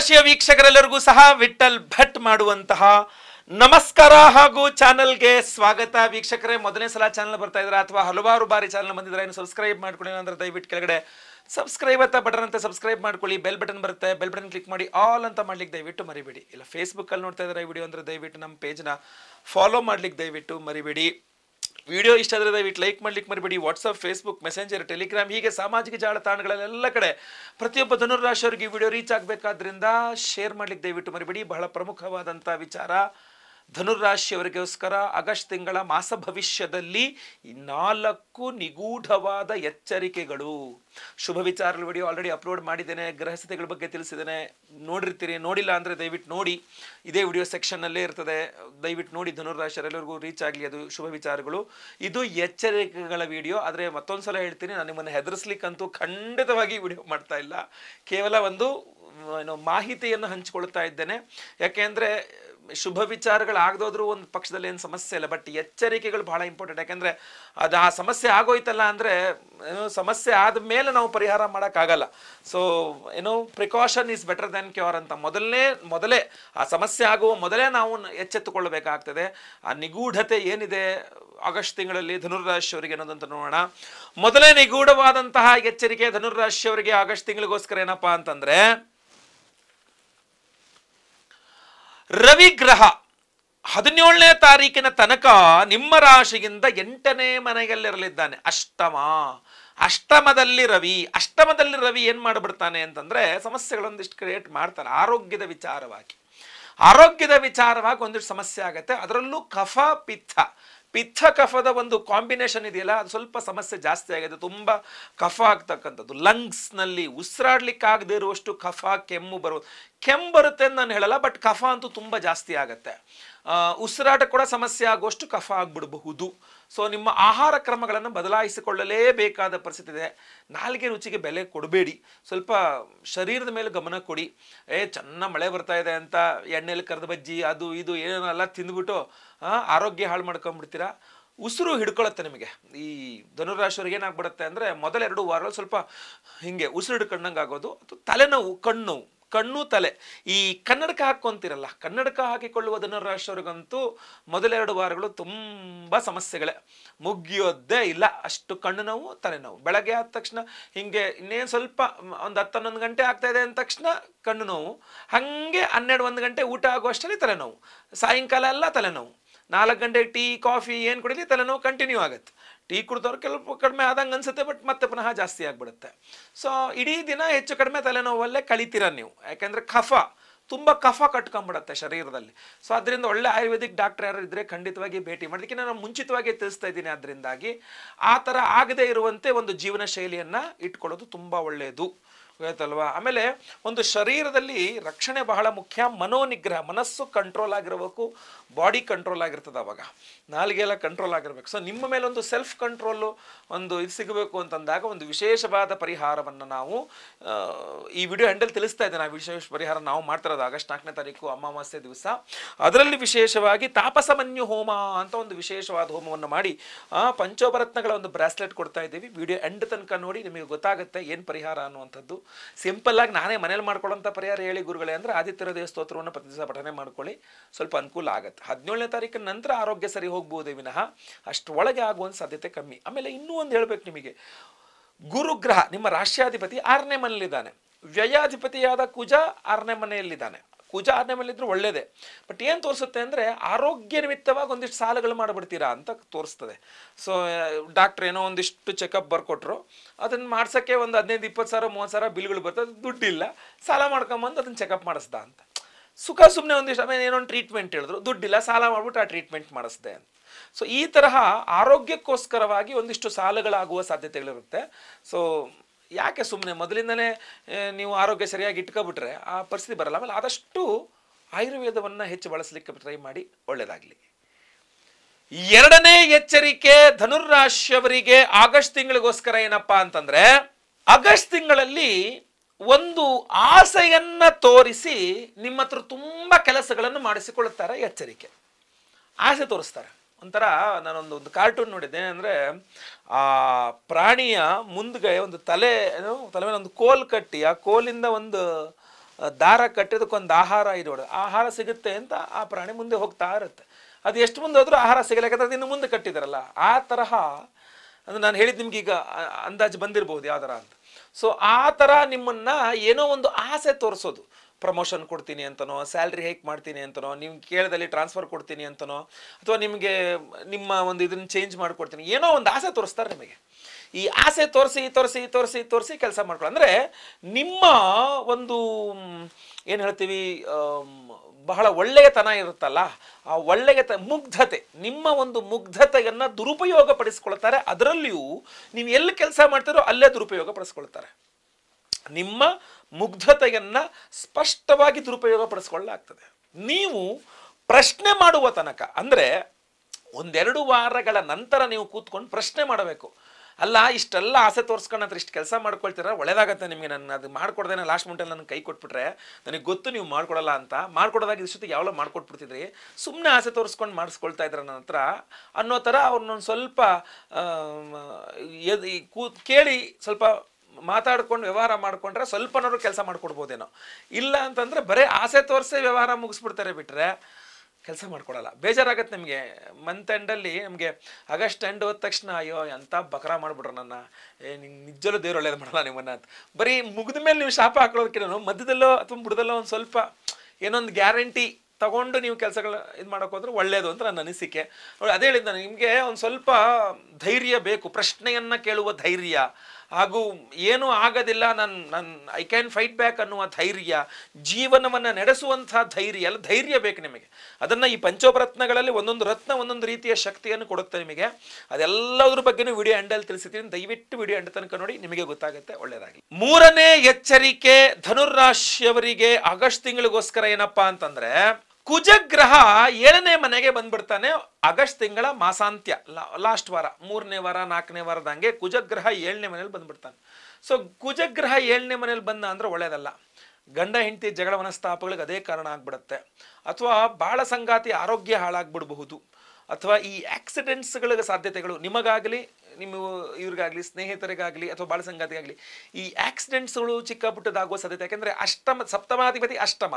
ರಾಶಿಯ ವೀಕ್ಷಕರೆಲ್ಲರಿಗೂ ಸಹ ವಿಠಲ್ ಭಟ್ ಮಾಡುವಂತಹ ನಮಸ್ಕಾರ ಹಾಗೂ ಚಾನಲ್ಗೆ ಸ್ವಾಗತ ವೀಕ್ಷಕರೇ ಮೊದಲನೇ ಸಲ ಚಾನಲ್ ಬರ್ತಾ ಇದ್ರೆ ಅಥವಾ ಹಲವಾರು ಬಾರಿ ಚಾನಲ್ ಬಂದಿದ್ರೆ ಏನು ಸಬ್ಸ್ಕ್ರೈಬ್ ಮಾಡ್ಕೊಳ್ಳಿ ಅಂದ್ರೆ ದಯವಿಟ್ಟು ಕೆಳಗಡೆ ಸಬ್ಸ್ಕ್ರೈಬ್ ಅಂತ ಬಟನ್ ಅಂತ ಸಬ್ಸ್ಕ್ರೈಬ್ ಮಾಡ್ಕೊಳ್ಳಿ ಬೆಲ್ ಬಟನ್ ಬರುತ್ತೆ ಬೆಲ್ ಬಟನ್ ಕ್ಲಿಕ್ ಮಾಡಿ ಆಲ್ ಅಂತ ಮಾಡ್ಲಿಕ್ಕೆ ದಯವಿಟ್ಟು ಮರಿಬೇಡಿ ಇಲ್ಲ ಅಲ್ಲಿ ನೋಡ್ತಾ ಇದ್ದಾರೆ ಈ ವಿಡಿಯೋ ಅಂದ್ರೆ ದಯವಿಟ್ಟು ನಮ್ಮ ಪೇಜ್ನ ಫಾಲೋ ಮಾಡ್ಲಿಕ್ಕೆ ದಯವಿಟ್ಟು ಮರಿಬೇಡಿ ವಿಡಿಯೋ ಇಷ್ಟ ಆದರೆ ದಯವಿಟ್ಟು ಲೈಕ್ ಮಾಡ್ಲಿಕ್ಕೆ ಮರಿಬೇಡಿ ವಾಟ್ಸಪ್ ಫೇಸ್ಬುಕ್ ಮೆಸೆಂಜರ್ ಟೆಲಿಗ್ರಾಮ್ ಹೀಗೆ ಸಾಮಾಜಿಕ ಜಾಲತಾಣಗಳಲ್ಲೆಲ್ಲ ಕಡೆ ಪ್ರತಿಯೊಬ್ಬ ಧನುರಾಶಿಯವರಿಗೆ ಈ ವಿಡಿಯೋ ರೀಚ್ ಆಗಬೇಕಾದ್ರಿಂದ ಶೇರ್ ಮಾಡ್ಲಿಕ್ಕೆ ದಯವಿಟ್ಟು ಮರಿಬೇಡಿ ಬಹಳ ಪ್ರಮುಖವಾದಂಥ ವಿಚಾರ ಧನುರಾಶಿಯವರಿಗೋಸ್ಕರ ಆಗಸ್ಟ್ ತಿಂಗಳ ಮಾಸ ಭವಿಷ್ಯದಲ್ಲಿ ನಾಲ್ಕು ನಿಗೂಢವಾದ ಎಚ್ಚರಿಕೆಗಳು ಶುಭ ವಿಚಾರಗಳ ವಿಡಿಯೋ ಆಲ್ರೆಡಿ ಅಪ್ಲೋಡ್ ಮಾಡಿದ್ದೇನೆ ಗ್ರಹಸ್ಥತೆಗಳ ಬಗ್ಗೆ ತಿಳಿಸಿದ್ದೇನೆ ನೋಡಿರ್ತೀರಿ ನೋಡಿಲ್ಲ ಅಂದರೆ ದಯವಿಟ್ಟು ನೋಡಿ ಇದೇ ವಿಡಿಯೋ ಸೆಕ್ಷನ್ನಲ್ಲೇ ಇರ್ತದೆ ದಯವಿಟ್ಟು ನೋಡಿ ಎಲ್ಲರಿಗೂ ರೀಚ್ ಆಗಲಿ ಅದು ಶುಭ ವಿಚಾರಗಳು ಇದು ಎಚ್ಚರಿಕೆಗಳ ವಿಡಿಯೋ ಆದರೆ ಮತ್ತೊಂದು ಸಲ ಹೇಳ್ತೀನಿ ನಾನು ನಿಮ್ಮನ್ನು ಹೆದರಿಸ್ಲಿಕ್ಕಂತೂ ಖಂಡಿತವಾಗಿ ವಿಡಿಯೋ ಮಾಡ್ತಾ ಇಲ್ಲ ಕೇವಲ ಒಂದು ಏನು ಮಾಹಿತಿಯನ್ನು ಹಂಚಿಕೊಳ್ತಾ ಇದ್ದೇನೆ ಯಾಕೆಂದರೆ ಶುಭ ವಿಚಾರಗಳು ಆಗದೋದ್ರೂ ಒಂದು ಪಕ್ಷದಲ್ಲಿ ಏನು ಸಮಸ್ಯೆ ಇಲ್ಲ ಬಟ್ ಎಚ್ಚರಿಕೆಗಳು ಬಹಳ ಇಂಪಾರ್ಟೆಂಟ್ ಯಾಕೆಂದರೆ ಅದು ಆ ಸಮಸ್ಯೆ ಆಗೋಯ್ತಲ್ಲ ಅಂದರೆ ಏನು ಸಮಸ್ಯೆ ಆದ ಮೇಲೆ ನಾವು ಪರಿಹಾರ ಮಾಡೋಕ್ಕಾಗಲ್ಲ ಸೊ ಏನು precaution is better than cure ಅಂತ ಮೊದಲನೇ ಮೊದಲೇ ಆ ಸಮಸ್ಯೆ ಆಗುವ ಮೊದಲೇ ನಾವು ಎಚ್ಚೆತ್ತುಕೊಳ್ಳಬೇಕಾಗ್ತದೆ ಆ ನಿಗೂಢತೆ ಏನಿದೆ ಆಗಸ್ಟ್ ತಿಂಗಳಲ್ಲಿ ಅವರಿಗೆ ಅನ್ನೋದಂತ ನೋಡೋಣ ಮೊದಲೇ ನಿಗೂಢವಾದಂತಹ ಎಚ್ಚರಿಕೆ ಅವರಿಗೆ ಆಗಸ್ಟ್ ತಿಂಗಳಿಗೋಸ್ಕರ ಏನಪ್ಪಾ ಅಂತಂದರೆ ರವಿ ಗ್ರಹ ಹದಿನೇಳನೇ ತಾರೀಕಿನ ತನಕ ನಿಮ್ಮ ರಾಶಿಯಿಂದ ಎಂಟನೇ ಮನೆಯಲ್ಲಿರಲಿದ್ದಾನೆ ಅಷ್ಟಮ ಅಷ್ಟಮದಲ್ಲಿ ರವಿ ಅಷ್ಟಮದಲ್ಲಿ ರವಿ ಏನು ಮಾಡಿಬಿಡ್ತಾನೆ ಅಂತಂದರೆ ಸಮಸ್ಯೆಗಳೊಂದಿಷ್ಟು ಕ್ರಿಯೇಟ್ ಮಾಡ್ತಾನೆ ಆರೋಗ್ಯದ ವಿಚಾರವಾಗಿ ಆರೋಗ್ಯದ ವಿಚಾರವಾಗಿ ಒಂದಿಷ್ಟು ಸಮಸ್ಯೆ ಆಗುತ್ತೆ ಅದರಲ್ಲೂ ಕಫ ಪಿತ್ತ ಪಿತ್ತ ಕಫದ ಒಂದು ಕಾಂಬಿನೇಷನ್ ಇದೆಯಲ್ಲ ಅದು ಸ್ವಲ್ಪ ಸಮಸ್ಯೆ ಜಾಸ್ತಿ ಆಗಿದೆ ತುಂಬ ಕಫ ಆಗ್ತಕ್ಕಂಥದ್ದು ಲಂಗ್ಸ್ನಲ್ಲಿ ಉಸಿರಾಡ್ಲಿಕ್ಕೆ ಇರುವಷ್ಟು ಕಫ ಕೆಮ್ಮು ಬರೋದು ಕೆಮ್ಮು ಬರುತ್ತೆ ಅಂತ ನಾನು ಹೇಳಲ್ಲ ಬಟ್ ಕಫ ಅಂತೂ ತುಂಬ ಜಾಸ್ತಿ ಆಗುತ್ತೆ ಉಸಿರಾಟ ಕೂಡ ಸಮಸ್ಯೆ ಆಗುವಷ್ಟು ಕಫ ಆಗ್ಬಿಡಬಹುದು ಸೊ ನಿಮ್ಮ ಆಹಾರ ಕ್ರಮಗಳನ್ನು ಬದಲಾಯಿಸಿಕೊಳ್ಳಲೇಬೇಕಾದ ಪರಿಸ್ಥಿತಿ ಇದೆ ನಾಲ್ಗೆ ರುಚಿಗೆ ಬೆಲೆ ಕೊಡಬೇಡಿ ಸ್ವಲ್ಪ ಶರೀರದ ಮೇಲೆ ಗಮನ ಕೊಡಿ ಏ ಚೆನ್ನ ಮಳೆ ಬರ್ತಾ ಇದೆ ಅಂತ ಎಣ್ಣೆಯಲ್ಲಿ ಕರೆದು ಬಜ್ಜಿ ಅದು ಇದು ಏನೇನೆಲ್ಲ ತಿಂದ್ಬಿಟ್ಟು ಆರೋಗ್ಯ ಹಾಳು ಮಾಡ್ಕೊಂಡ್ಬಿಡ್ತೀರಾ ಉಸಿರು ಹಿಡ್ಕೊಳತ್ತೆ ನಿಮಗೆ ಈ ಧನುರಾಶಿಯವ್ರಿಗೆ ಏನಾಗ್ಬಿಡುತ್ತೆ ಅಂದರೆ ಮೊದಲೆರಡು ವಾರಗಳು ಸ್ವಲ್ಪ ಹಿಂಗೆ ಉಸಿರು ಹಿಡ್ಕೊಂಡಂಗೆ ಆಗೋದು ಅಥವಾ ತಲೆನೋವು ಕಣ್ಣು ಕಣ್ಣು ತಲೆ ಈ ಕನ್ನಡಕ ಹಾಕ್ಕೊಂತಿರಲ್ಲ ಕನ್ನಡಕ ಹಾಕಿಕೊಳ್ಳುವ ಧನುರಾಶಿಯವ್ರಿಗಂತೂ ಮೊದಲೆರಡು ವಾರಗಳು ತುಂಬ ಸಮಸ್ಯೆಗಳೇ ಮುಗಿಯೋದೇ ಇಲ್ಲ ಅಷ್ಟು ಕಣ್ಣು ನೋವು ತಲೆನೋವು ಬೆಳಗ್ಗೆ ಆದ ತಕ್ಷಣ ಹಿಂಗೆ ಇನ್ನೇನು ಸ್ವಲ್ಪ ಒಂದು ಹತ್ತೊಂದೊಂದು ಗಂಟೆ ಆಗ್ತಾ ಇದೆ ಅಂದ ತಕ್ಷಣ ಕಣ್ಣು ನೋವು ಹಾಗೆ ಹನ್ನೆರಡು ಒಂದು ಗಂಟೆ ಊಟ ಆಗುವಷ್ಟರಲ್ಲಿ ತಲೆನೋವು ಸಾಯಂಕಾಲ ಅಲ್ಲ ತಲೆನೋವು ನಾಲ್ಕು ಗಂಟೆ ಟೀ ಕಾಫಿ ಏನು ಕುಡಿಲಿ ತಲೆನೋವು ಕಂಟಿನ್ಯೂ ಆಗುತ್ತೆ ಟೀ ಕುಡಿದವ್ರು ಕೆಲವು ಕಡಿಮೆ ಆದಂಗೆ ಅನಿಸುತ್ತೆ ಬಟ್ ಮತ್ತೆ ಪುನಃ ಜಾಸ್ತಿ ಆಗಿಬಿಡುತ್ತೆ ಸೊ ಇಡೀ ದಿನ ಹೆಚ್ಚು ಕಡಿಮೆ ತಲೆನೋವಲ್ಲೇ ಕಳಿತೀರ ನೀವು ಯಾಕೆಂದರೆ ಕಫ ತುಂಬ ಕಫ ಕಟ್ಕೊಂಬಿಡತ್ತೆ ಶರೀರದಲ್ಲಿ ಸೊ ಅದರಿಂದ ಒಳ್ಳೆ ಆಯುರ್ವೇದಿಕ್ ಡಾಕ್ಟರ್ ಯಾರು ಇದ್ದರೆ ಖಂಡಿತವಾಗಿ ಭೇಟಿ ಮಾಡೋದಕ್ಕೆ ನಾನು ಮುಂಚಿತವಾಗಿ ತಿಳಿಸ್ತಾ ಇದ್ದೀನಿ ಅದರಿಂದಾಗಿ ಆ ಥರ ಆಗದೇ ಇರುವಂತೆ ಒಂದು ಜೀವನ ಶೈಲಿಯನ್ನು ಇಟ್ಕೊಳ್ಳೋದು ತುಂಬ ಒಳ್ಳೆಯದು ಗೊತ್ತಾಯ್ತಲ್ವಾ ಆಮೇಲೆ ಒಂದು ಶರೀರದಲ್ಲಿ ರಕ್ಷಣೆ ಬಹಳ ಮುಖ್ಯ ಮನೋನಿಗ್ರಹ ಮನಸ್ಸು ಕಂಟ್ರೋಲ್ ಆಗಿರಬೇಕು ಬಾಡಿ ಕಂಟ್ರೋಲ್ ಆಗಿರ್ತದೆ ಅವಾಗ ನಾಲ್ಗೆಲ್ಲ ಕಂಟ್ರೋಲ್ ಆಗಿರಬೇಕು ಸೊ ನಿಮ್ಮ ಮೇಲೆ ಒಂದು ಸೆಲ್ಫ್ ಕಂಟ್ರೋಲು ಒಂದು ಇದು ಸಿಗಬೇಕು ಅಂತಂದಾಗ ಒಂದು ವಿಶೇಷವಾದ ಪರಿಹಾರವನ್ನು ನಾವು ಈ ವಿಡಿಯೋ ಹ್ಯಾಂಡಲ್ ತಿಳಿಸ್ತಾ ಇದ್ದೇನೆ ಆ ವಿಶೇಷ ಪರಿಹಾರ ನಾವು ಮಾಡ್ತಿರೋದು ಆಗಸ್ಟ್ ನಾಲ್ಕನೇ ತಾರೀಕು ಅಮಾವಾಸ್ಯೆ ದಿವಸ ಅದರಲ್ಲಿ ವಿಶೇಷವಾಗಿ ತಾಪಸಮನ್ಯು ಹೋಮ ಅಂತ ಒಂದು ವಿಶೇಷವಾದ ಹೋಮವನ್ನು ಮಾಡಿ ಪಂಚೋಭರತ್ನಗಳ ಒಂದು ಬ್ರಾಸ್ಲೆಟ್ ಕೊಡ್ತಾ ಇದ್ದೀವಿ ವಿಡಿಯೋ ಎಂಡ್ ತನಕ ನೋಡಿ ನಿಮಗೆ ಗೊತ್ತಾಗುತ್ತೆ ಏನು ಪರಿಹಾರ ಅನ್ನುವಂಥದ್ದು ಸಿಂಪಲ್ಲಾಗಿ ನಾನೇ ಮನೇಲಿ ಮಾಡ್ಕೊಳ್ಳೋಂಥ ಪರಿಹಾರ ಹೇಳಿ ಗುರುಗಳೇ ಅಂದರೆ ಆದಿತ್ಯರ ದೇವ ಸ್ತೋತ್ರವನ್ನು ಪ್ರತಿ ಪಠನೆ ಮಾಡ್ಕೊಳ್ಳಿ ಸ್ವಲ್ಪ ಅನುಕೂಲ ಆಗುತ್ತೆ ಹದಿನೇಳನೇ ತಾರೀಕಿನ ನಂತರ ಆರೋಗ್ಯ ಸರಿ ಹೋಗ್ಬೋದೇ ವಿನಃ ಒಳಗೆ ಆಗುವಂಥ ಸಾಧ್ಯತೆ ಕಮ್ಮಿ ಆಮೇಲೆ ಇನ್ನೂ ಒಂದು ಹೇಳಬೇಕು ನಿಮಗೆ ಗುರುಗ್ರಹ ನಿಮ್ಮ ರಾಷ್ಟ್ರಾಧಿಪತಿ ಆರನೇ ಮನೆಯಲ್ಲಿದ್ದಾನೆ ವ್ಯಯಾಧಿಪತಿಯಾದ ಕುಜ ಆರನೇ ಮನೆಯಲ್ಲಿದ್ದಾನೆ ಮೇಲೆ ಮೇಲಿದ್ರು ಒಳ್ಳೇದೇ ಬಟ್ ಏನು ತೋರಿಸುತ್ತೆ ಅಂದರೆ ಆರೋಗ್ಯ ನಿಮಿತ್ತವಾಗಿ ಒಂದಿಷ್ಟು ಸಾಲಗಳು ಮಾಡಿಬಿಡ್ತೀರಾ ಅಂತ ತೋರಿಸ್ತದೆ ಸೊ ಡಾಕ್ಟ್ರ್ ಏನೋ ಒಂದಿಷ್ಟು ಚೆಕಪ್ ಬರ್ಕೊಟ್ರು ಅದನ್ನು ಮಾಡ್ಸೋಕ್ಕೆ ಒಂದು ಹದಿನೈದು ಇಪ್ಪತ್ತು ಸಾವಿರ ಮೂವತ್ತು ಸಾವಿರ ಬಿಲ್ಗಳು ಬರ್ತದೆ ದುಡ್ಡಿಲ್ಲ ಸಾಲ ಮಾಡ್ಕೊಂಬಂದು ಅದನ್ನು ಚೆಕಪ್ ಮಾಡಿಸ್ದ ಅಂತ ಸುಖ ಸುಮ್ಮನೆ ಒಂದಿಷ್ಟು ಆಮೇಲೆ ಏನೋ ಒಂದು ಟ್ರೀಟ್ಮೆಂಟ್ ಹೇಳಿದ್ರು ದುಡ್ಡಿಲ್ಲ ಸಾಲ ಮಾಡಿಬಿಟ್ಟು ಆ ಟ್ರೀಟ್ಮೆಂಟ್ ಮಾಡಿಸ್ದೆ ಅಂತ ಸೊ ಈ ತರಹ ಆರೋಗ್ಯಕ್ಕೋಸ್ಕರವಾಗಿ ಒಂದಿಷ್ಟು ಸಾಲಗಳಾಗುವ ಸಾಧ್ಯತೆಗಳಿರುತ್ತೆ ಸೊ ಯಾಕೆ ಸುಮ್ಮನೆ ಮೊದಲಿಂದನೇ ನೀವು ಆರೋಗ್ಯ ಸರಿಯಾಗಿ ಇಟ್ಕೊಬಿಟ್ರೆ ಆ ಪರಿಸ್ಥಿತಿ ಬರಲ್ಲ ಆಮೇಲೆ ಆದಷ್ಟು ಆಯುರ್ವೇದವನ್ನು ಹೆಚ್ಚು ಬಳಸಲಿಕ್ಕೆ ಟ್ರೈ ಮಾಡಿ ಒಳ್ಳೆಯದಾಗಲಿ ಎರಡನೇ ಎಚ್ಚರಿಕೆ ಧನುರಾಶಿಯವರಿಗೆ ಆಗಸ್ಟ್ ತಿಂಗಳಿಗೋಸ್ಕರ ಏನಪ್ಪಾ ಅಂತಂದ್ರೆ ಆಗಸ್ಟ್ ತಿಂಗಳಲ್ಲಿ ಒಂದು ಆಸೆಯನ್ನು ತೋರಿಸಿ ನಿಮ್ಮ ಹತ್ರ ತುಂಬ ಕೆಲಸಗಳನ್ನು ಮಾಡಿಸಿಕೊಳ್ಳುತ್ತಾರೆ ಎಚ್ಚರಿಕೆ ಆಸೆ ತೋರಿಸ್ತಾರೆ ಒಂಥರ ನಾನೊಂದು ಒಂದು ಕಾರ್ಟೂನ್ ನೋಡಿದ್ದೆ ಅಂದರೆ ಆ ಪ್ರಾಣಿಯ ಮುಂದ್ಗಡೆ ಒಂದು ತಲೆ ಏನು ತಲೆ ಮೇಲೆ ಒಂದು ಕೋಲ್ ಕಟ್ಟಿ ಆ ಕೋಲಿಂದ ಒಂದು ದಾರ ಕಟ್ಟಿದಕ್ಕೊಂದು ಆಹಾರ ಇರೋದು ಆಹಾರ ಸಿಗುತ್ತೆ ಅಂತ ಆ ಪ್ರಾಣಿ ಮುಂದೆ ಹೋಗ್ತಾ ಇರುತ್ತೆ ಅದು ಎಷ್ಟು ಮುಂದೆ ಹೋದರೂ ಆಹಾರ ಸಿಗಲ್ಲ ಯಾಕಂದ್ರೆ ಅದು ಇನ್ನು ಮುಂದೆ ಕಟ್ಟಿದಾರಲ್ಲ ಆ ತರಹ ಅಂದರೆ ನಾನು ಹೇಳಿದ್ದು ನಿಮ್ಗೆ ಈಗ ಅಂದಾಜು ಬಂದಿರಬಹುದು ಥರ ಅಂತ ಸೊ ಆ ಥರ ನಿಮ್ಮನ್ನು ಏನೋ ಒಂದು ಆಸೆ ತೋರಿಸೋದು ಪ್ರಮೋಷನ್ ಕೊಡ್ತೀನಿ ಅಂತನೋ ಸ್ಯಾಲ್ರಿ ಹೇಗೆ ಮಾಡ್ತೀನಿ ಅಂತನೋ ನಿಮ್ಮ ಕೇಳದಲ್ಲಿ ಟ್ರಾನ್ಸ್ಫರ್ ಕೊಡ್ತೀನಿ ಅಂತನೋ ಅಥವಾ ನಿಮಗೆ ನಿಮ್ಮ ಒಂದು ಇದನ್ನ ಚೇಂಜ್ ಮಾಡಿಕೊಡ್ತೀನಿ ಏನೋ ಒಂದು ಆಸೆ ತೋರಿಸ್ತಾರೆ ನಿಮಗೆ ಈ ಆಸೆ ತೋರಿಸಿ ತೋರಿಸಿ ತೋರಿಸಿ ತೋರಿಸಿ ಕೆಲಸ ಮಾಡ್ಕೊಳ್ಳಿ ಅಂದರೆ ನಿಮ್ಮ ಒಂದು ಏನು ಹೇಳ್ತೀವಿ ಬಹಳ ಒಳ್ಳೆಯತನ ಇರುತ್ತಲ್ಲ ಆ ಒಳ್ಳೆಯತ ಮುಗ್ಧತೆ ನಿಮ್ಮ ಒಂದು ಮುಗ್ಧತೆಯನ್ನು ದುರುಪಯೋಗ ಪಡಿಸ್ಕೊಳ್ತಾರೆ ಅದರಲ್ಲಿಯೂ ನೀವು ಎಲ್ಲಿ ಕೆಲಸ ಮಾಡ್ತೀರೋ ಅಲ್ಲೇ ದುರುಪಯೋಗ ಪಡಿಸ್ಕೊಳ್ತಾರೆ ನಿಮ್ಮ ಮುಗ್ಧತೆಯನ್ನು ಸ್ಪಷ್ಟವಾಗಿ ದುರುಪಯೋಗ ಪಡಿಸ್ಕೊಳ್ಳಾಗ್ತದೆ ನೀವು ಪ್ರಶ್ನೆ ಮಾಡುವ ತನಕ ಅಂದರೆ ಒಂದೆರಡು ವಾರಗಳ ನಂತರ ನೀವು ಕೂತ್ಕೊಂಡು ಪ್ರಶ್ನೆ ಮಾಡಬೇಕು ಅಲ್ಲ ಇಷ್ಟೆಲ್ಲ ಆಸೆ ತೋರಿಸ್ಕೊಂಡ್ರೆ ಇಷ್ಟು ಕೆಲಸ ಮಾಡ್ಕೊಳ್ತೀರ ಒಳ್ಳೇದಾಗತ್ತೆ ನಿಮಗೆ ನಾನು ಅದು ಮಾಡ್ಕೊಡ್ದೇನೆ ಲಾಸ್ಟ್ ಮಿನಿಟಲ್ಲಿ ನನಗೆ ಕೈ ಕೊಟ್ಬಿಟ್ರೆ ನನಗೆ ಗೊತ್ತು ನೀವು ಮಾಡ್ಕೊಡಲ್ಲ ಅಂತ ಮಾಡ್ಕೊಡೋದಾಗ ಇಷ್ಟೊತ್ತಿಗೆ ಯಾವಾಗ ಮಾಡ್ಕೊಟ್ಬಿಡ್ತಿದ್ರಿ ಸುಮ್ಮನೆ ಆಸೆ ತೋರಿಸ್ಕೊಂಡು ಮಾಡಿಸ್ಕೊಳ್ತಾ ಇದ್ರೆ ನನ್ನ ಹತ್ರ ಅನ್ನೋ ಥರ ಅವ್ರನ್ನೊಂದು ಸ್ವಲ್ಪ ಕೇಳಿ ಸ್ವಲ್ಪ ಮಾತಾಡ್ಕೊಂಡು ವ್ಯವಹಾರ ಮಾಡಿಕೊಂಡ್ರೆ ಸ್ವಲ್ಪನವರು ಕೆಲಸ ಮಾಡ್ಕೊಡ್ಬೋದೇನೋ ಇಲ್ಲ ಅಂತಂದರೆ ಬರೀ ಆಸೆ ತೋರಿಸಿ ವ್ಯವಹಾರ ಮುಗಿಸ್ಬಿಡ್ತಾರೆ ಬಿಟ್ಟರೆ ಕೆಲಸ ಮಾಡ್ಕೊಡಲ್ಲ ಬೇಜಾರಾಗತ್ತೆ ನಿಮಗೆ ಮಂತ್ ಎಂಡಲ್ಲಿ ನಮಗೆ ಆಗಸ್ಟ್ ಎಂಡ್ ಹೋದ ತಕ್ಷಣ ಅಯ್ಯೋ ಎಂಥ ಬಕರ ಮಾಡಿಬಿಟ್ರು ನನ್ನ ಏ ನಿಜ್ಜಲೂ ನಿಜಲ್ಲೂ ದೇವ್ರು ಒಳ್ಳೇದು ಮಾಡಲ್ಲ ನಿಮ್ಮನ್ನು ಅಂತ ಬರೀ ಮುಗಿದ ಮೇಲೆ ನೀವು ಶಾಪ ಹಾಕೊಳ್ಳೋದಕ್ಕಿಂತ ಮಧ್ಯದಲ್ಲೋ ಅಥವಾ ಬುಡದಲ್ಲೋ ಒಂದು ಸ್ವಲ್ಪ ಏನೊಂದು ಗ್ಯಾರಂಟಿ ತಗೊಂಡು ನೀವು ಕೆಲಸಗಳ ಇದು ಮಾಡೋಕ್ಕೋದ್ರೆ ಒಳ್ಳೆಯದು ಅಂತ ನನ್ನ ಅನಿಸಿಕೆ ಅದೇ ನಾನು ನಿಮಗೆ ಒಂದು ಸ್ವಲ್ಪ ಧೈರ್ಯ ಬೇಕು ಪ್ರಶ್ನೆಯನ್ನು ಕೇಳುವ ಧೈರ್ಯ ಹಾಗೂ ಏನೂ ಆಗೋದಿಲ್ಲ ನನ್ನ ನನ್ನ ಐ ಕ್ಯಾನ್ ಫೈಟ್ ಬ್ಯಾಕ್ ಅನ್ನುವ ಧೈರ್ಯ ಜೀವನವನ್ನು ನಡೆಸುವಂಥ ಧೈರ್ಯ ಅಲ್ಲ ಧೈರ್ಯ ಬೇಕು ನಿಮಗೆ ಅದನ್ನು ಈ ಪಂಚೋಪರತ್ನಗಳಲ್ಲಿ ಒಂದೊಂದು ರತ್ನ ಒಂದೊಂದು ರೀತಿಯ ಶಕ್ತಿಯನ್ನು ಕೊಡುತ್ತೆ ನಿಮಗೆ ಅದೆಲ್ಲದ್ರ ಬಗ್ಗೆನೂ ವಿಡಿಯೋ ಹ್ಯಾಂಡಲ್ ತಿಳಿಸಿದ್ದೀನಿ ದಯವಿಟ್ಟು ವಿಡಿಯೋ ಹ್ಯಾಂಡ್ ತನಕ ನೋಡಿ ನಿಮಗೆ ಗೊತ್ತಾಗುತ್ತೆ ಒಳ್ಳೆಯದಾಗಿ ಮೂರನೇ ಎಚ್ಚರಿಕೆ ಧನುರಾಶಿಯವರಿಗೆ ಆಗಸ್ಟ್ ತಿಂಗಳಿಗೋಸ್ಕರ ಏನಪ್ಪಾ ಅಂತಂದರೆ ಕುಜಗ್ರಹ ಏಳನೇ ಮನೆಗೆ ಬಂದ್ಬಿಡ್ತಾನೆ ಆಗಸ್ಟ್ ತಿಂಗಳ ಮಾಸಾಂತ್ಯ ಲಾಸ್ಟ್ ವಾರ ಮೂರನೇ ವಾರ ನಾಲ್ಕನೇ ವಾರದಂಗೆ ಕುಜಗ್ರಹ ಏಳನೇ ಮನೇಲಿ ಬಂದ್ಬಿಡ್ತಾನೆ ಸೊ ಕುಜಗ್ರಹ ಏಳನೇ ಮನೇಲಿ ಬಂದ ಅಂದ್ರೆ ಒಳ್ಳೇದಲ್ಲ ಗಂಡ ಹೆಂಡತಿ ಜಗಳ ಮನಸ್ತಾಪಗಳಿಗೆ ಅದೇ ಕಾರಣ ಆಗ್ಬಿಡುತ್ತೆ ಅಥವಾ ಬಾಳ ಸಂಗಾತಿ ಆರೋಗ್ಯ ಹಾಳಾಗ್ಬಿಡಬಹುದು ಅಥವಾ ಈ ಆಕ್ಸಿಡೆಂಟ್ಸ್ಗಳ ಸಾಧ್ಯತೆಗಳು ನಿಮಗಾಗಲಿ ನಿಮ್ಮ ಇವ್ರಿಗಾಗಲಿ ಸ್ನೇಹಿತರಿಗಾಗಲಿ ಅಥವಾ ಬಾಳ ಸಂಗಾತಿಗಾಗಲಿ ಈ ಆಕ್ಸಿಡೆಂಟ್ಸ್ಗಳು ಚಿಕ್ಕ ಪುಟ್ಟದಾಗುವ ಸಾಧ್ಯತೆ ಯಾಕೆಂದರೆ ಅಷ್ಟಮ ಸಪ್ತಮಾಧಿಪತಿ ಅಷ್ಟಮ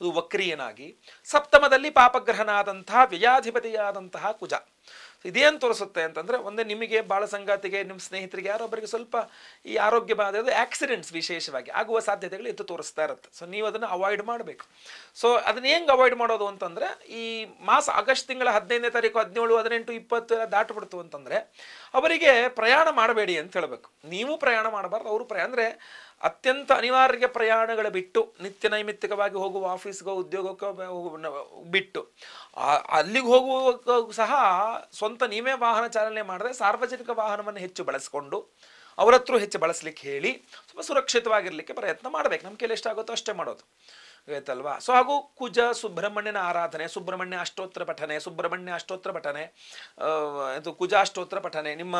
ಅದು ವಕ್ರಿಯನಾಗಿ ಸಪ್ತಮದಲ್ಲಿ ಪಾಪಗ್ರಹನಾದಂತಹ ವ್ಯಯಾಧಿಪತಿಯಾದಂತಹ ಕುಜ ಇದೇನು ತೋರಿಸುತ್ತೆ ಅಂತಂದರೆ ಒಂದೇ ನಿಮಗೆ ಬಾಳ ಸಂಗಾತಿಗೆ ನಿಮ್ಮ ಸ್ನೇಹಿತರಿಗೆ ಯಾರೊಬ್ಬರಿಗೆ ಸ್ವಲ್ಪ ಈ ಆರೋಗ್ಯ ಬಾಧೆ ಆಕ್ಸಿಡೆಂಟ್ಸ್ ವಿಶೇಷವಾಗಿ ಆಗುವ ಸಾಧ್ಯತೆಗಳು ಇದು ತೋರಿಸ್ತಾ ಇರುತ್ತೆ ಸೊ ನೀವು ಅದನ್ನು ಅವಾಯ್ಡ್ ಮಾಡಬೇಕು ಸೊ ಅದನ್ನ ಹೆಂಗೆ ಅವಾಯ್ಡ್ ಮಾಡೋದು ಅಂತಂದರೆ ಈ ಮಾಸ ಆಗಸ್ಟ್ ತಿಂಗಳ ಹದಿನೈದನೇ ತಾರೀಕು ಹದಿನೇಳು ಹದಿನೆಂಟು ಇಪ್ಪತ್ತು ಎಲ್ಲ ದಾಟಿಬಿಡ್ತು ಅಂತಂದರೆ ಅವರಿಗೆ ಪ್ರಯಾಣ ಮಾಡಬೇಡಿ ಅಂತ ಹೇಳಬೇಕು ನೀವು ಪ್ರಯಾಣ ಮಾಡಬಾರ್ದು ಅವರು ಪ್ರಯಾಣ ಅಂದರೆ ಅತ್ಯಂತ ಅನಿವಾರ್ಯ ಪ್ರಯಾಣಗಳ ಬಿಟ್ಟು ನಿತ್ಯ ನೈಮಿತ್ತಿಕವಾಗಿ ಹೋಗುವ ಆಫೀಸ್ಗೋ ಉದ್ಯೋಗಕ್ಕೋ ಬಿಟ್ಟು ಅಲ್ಲಿಗೆ ಹೋಗುವ ಸಹ ಸ್ವಂತ ನೀವೇ ವಾಹನ ಚಾಲನೆ ಮಾಡದೆ ಸಾರ್ವಜನಿಕ ವಾಹನವನ್ನು ಹೆಚ್ಚು ಬಳಸಿಕೊಂಡು ಅವರತ್ರ ಹೆಚ್ಚು ಬಳಸಲಿಕ್ಕೆ ಹೇಳಿ ಸ್ವಲ್ಪ ಸುರಕ್ಷಿತವಾಗಿರಲಿಕ್ಕೆ ಪ್ರಯತ್ನ ಮಾಡಬೇಕು ನಮ್ಮ ಕೈಲಿ ಎಷ್ಟಾಗುತ್ತೋ ಅಷ್ಟೇ ಮಾಡೋದು ಆಯ್ತಲ್ವಾ ಸೊ ಹಾಗೂ ಕುಜ ಸುಬ್ರಹ್ಮಣ್ಯನ ಆರಾಧನೆ ಸುಬ್ರಹ್ಮಣ್ಯ ಅಷ್ಟೋತ್ತರ ಪಠನೆ ಸುಬ್ರಹ್ಮಣ್ಯ ಅಷ್ಟೋತ್ತರ ಪಠನೆ ಇದು ಕುಜ ಅಷ್ಟೋತ್ತರ ಪಠನೆ ನಿಮ್ಮ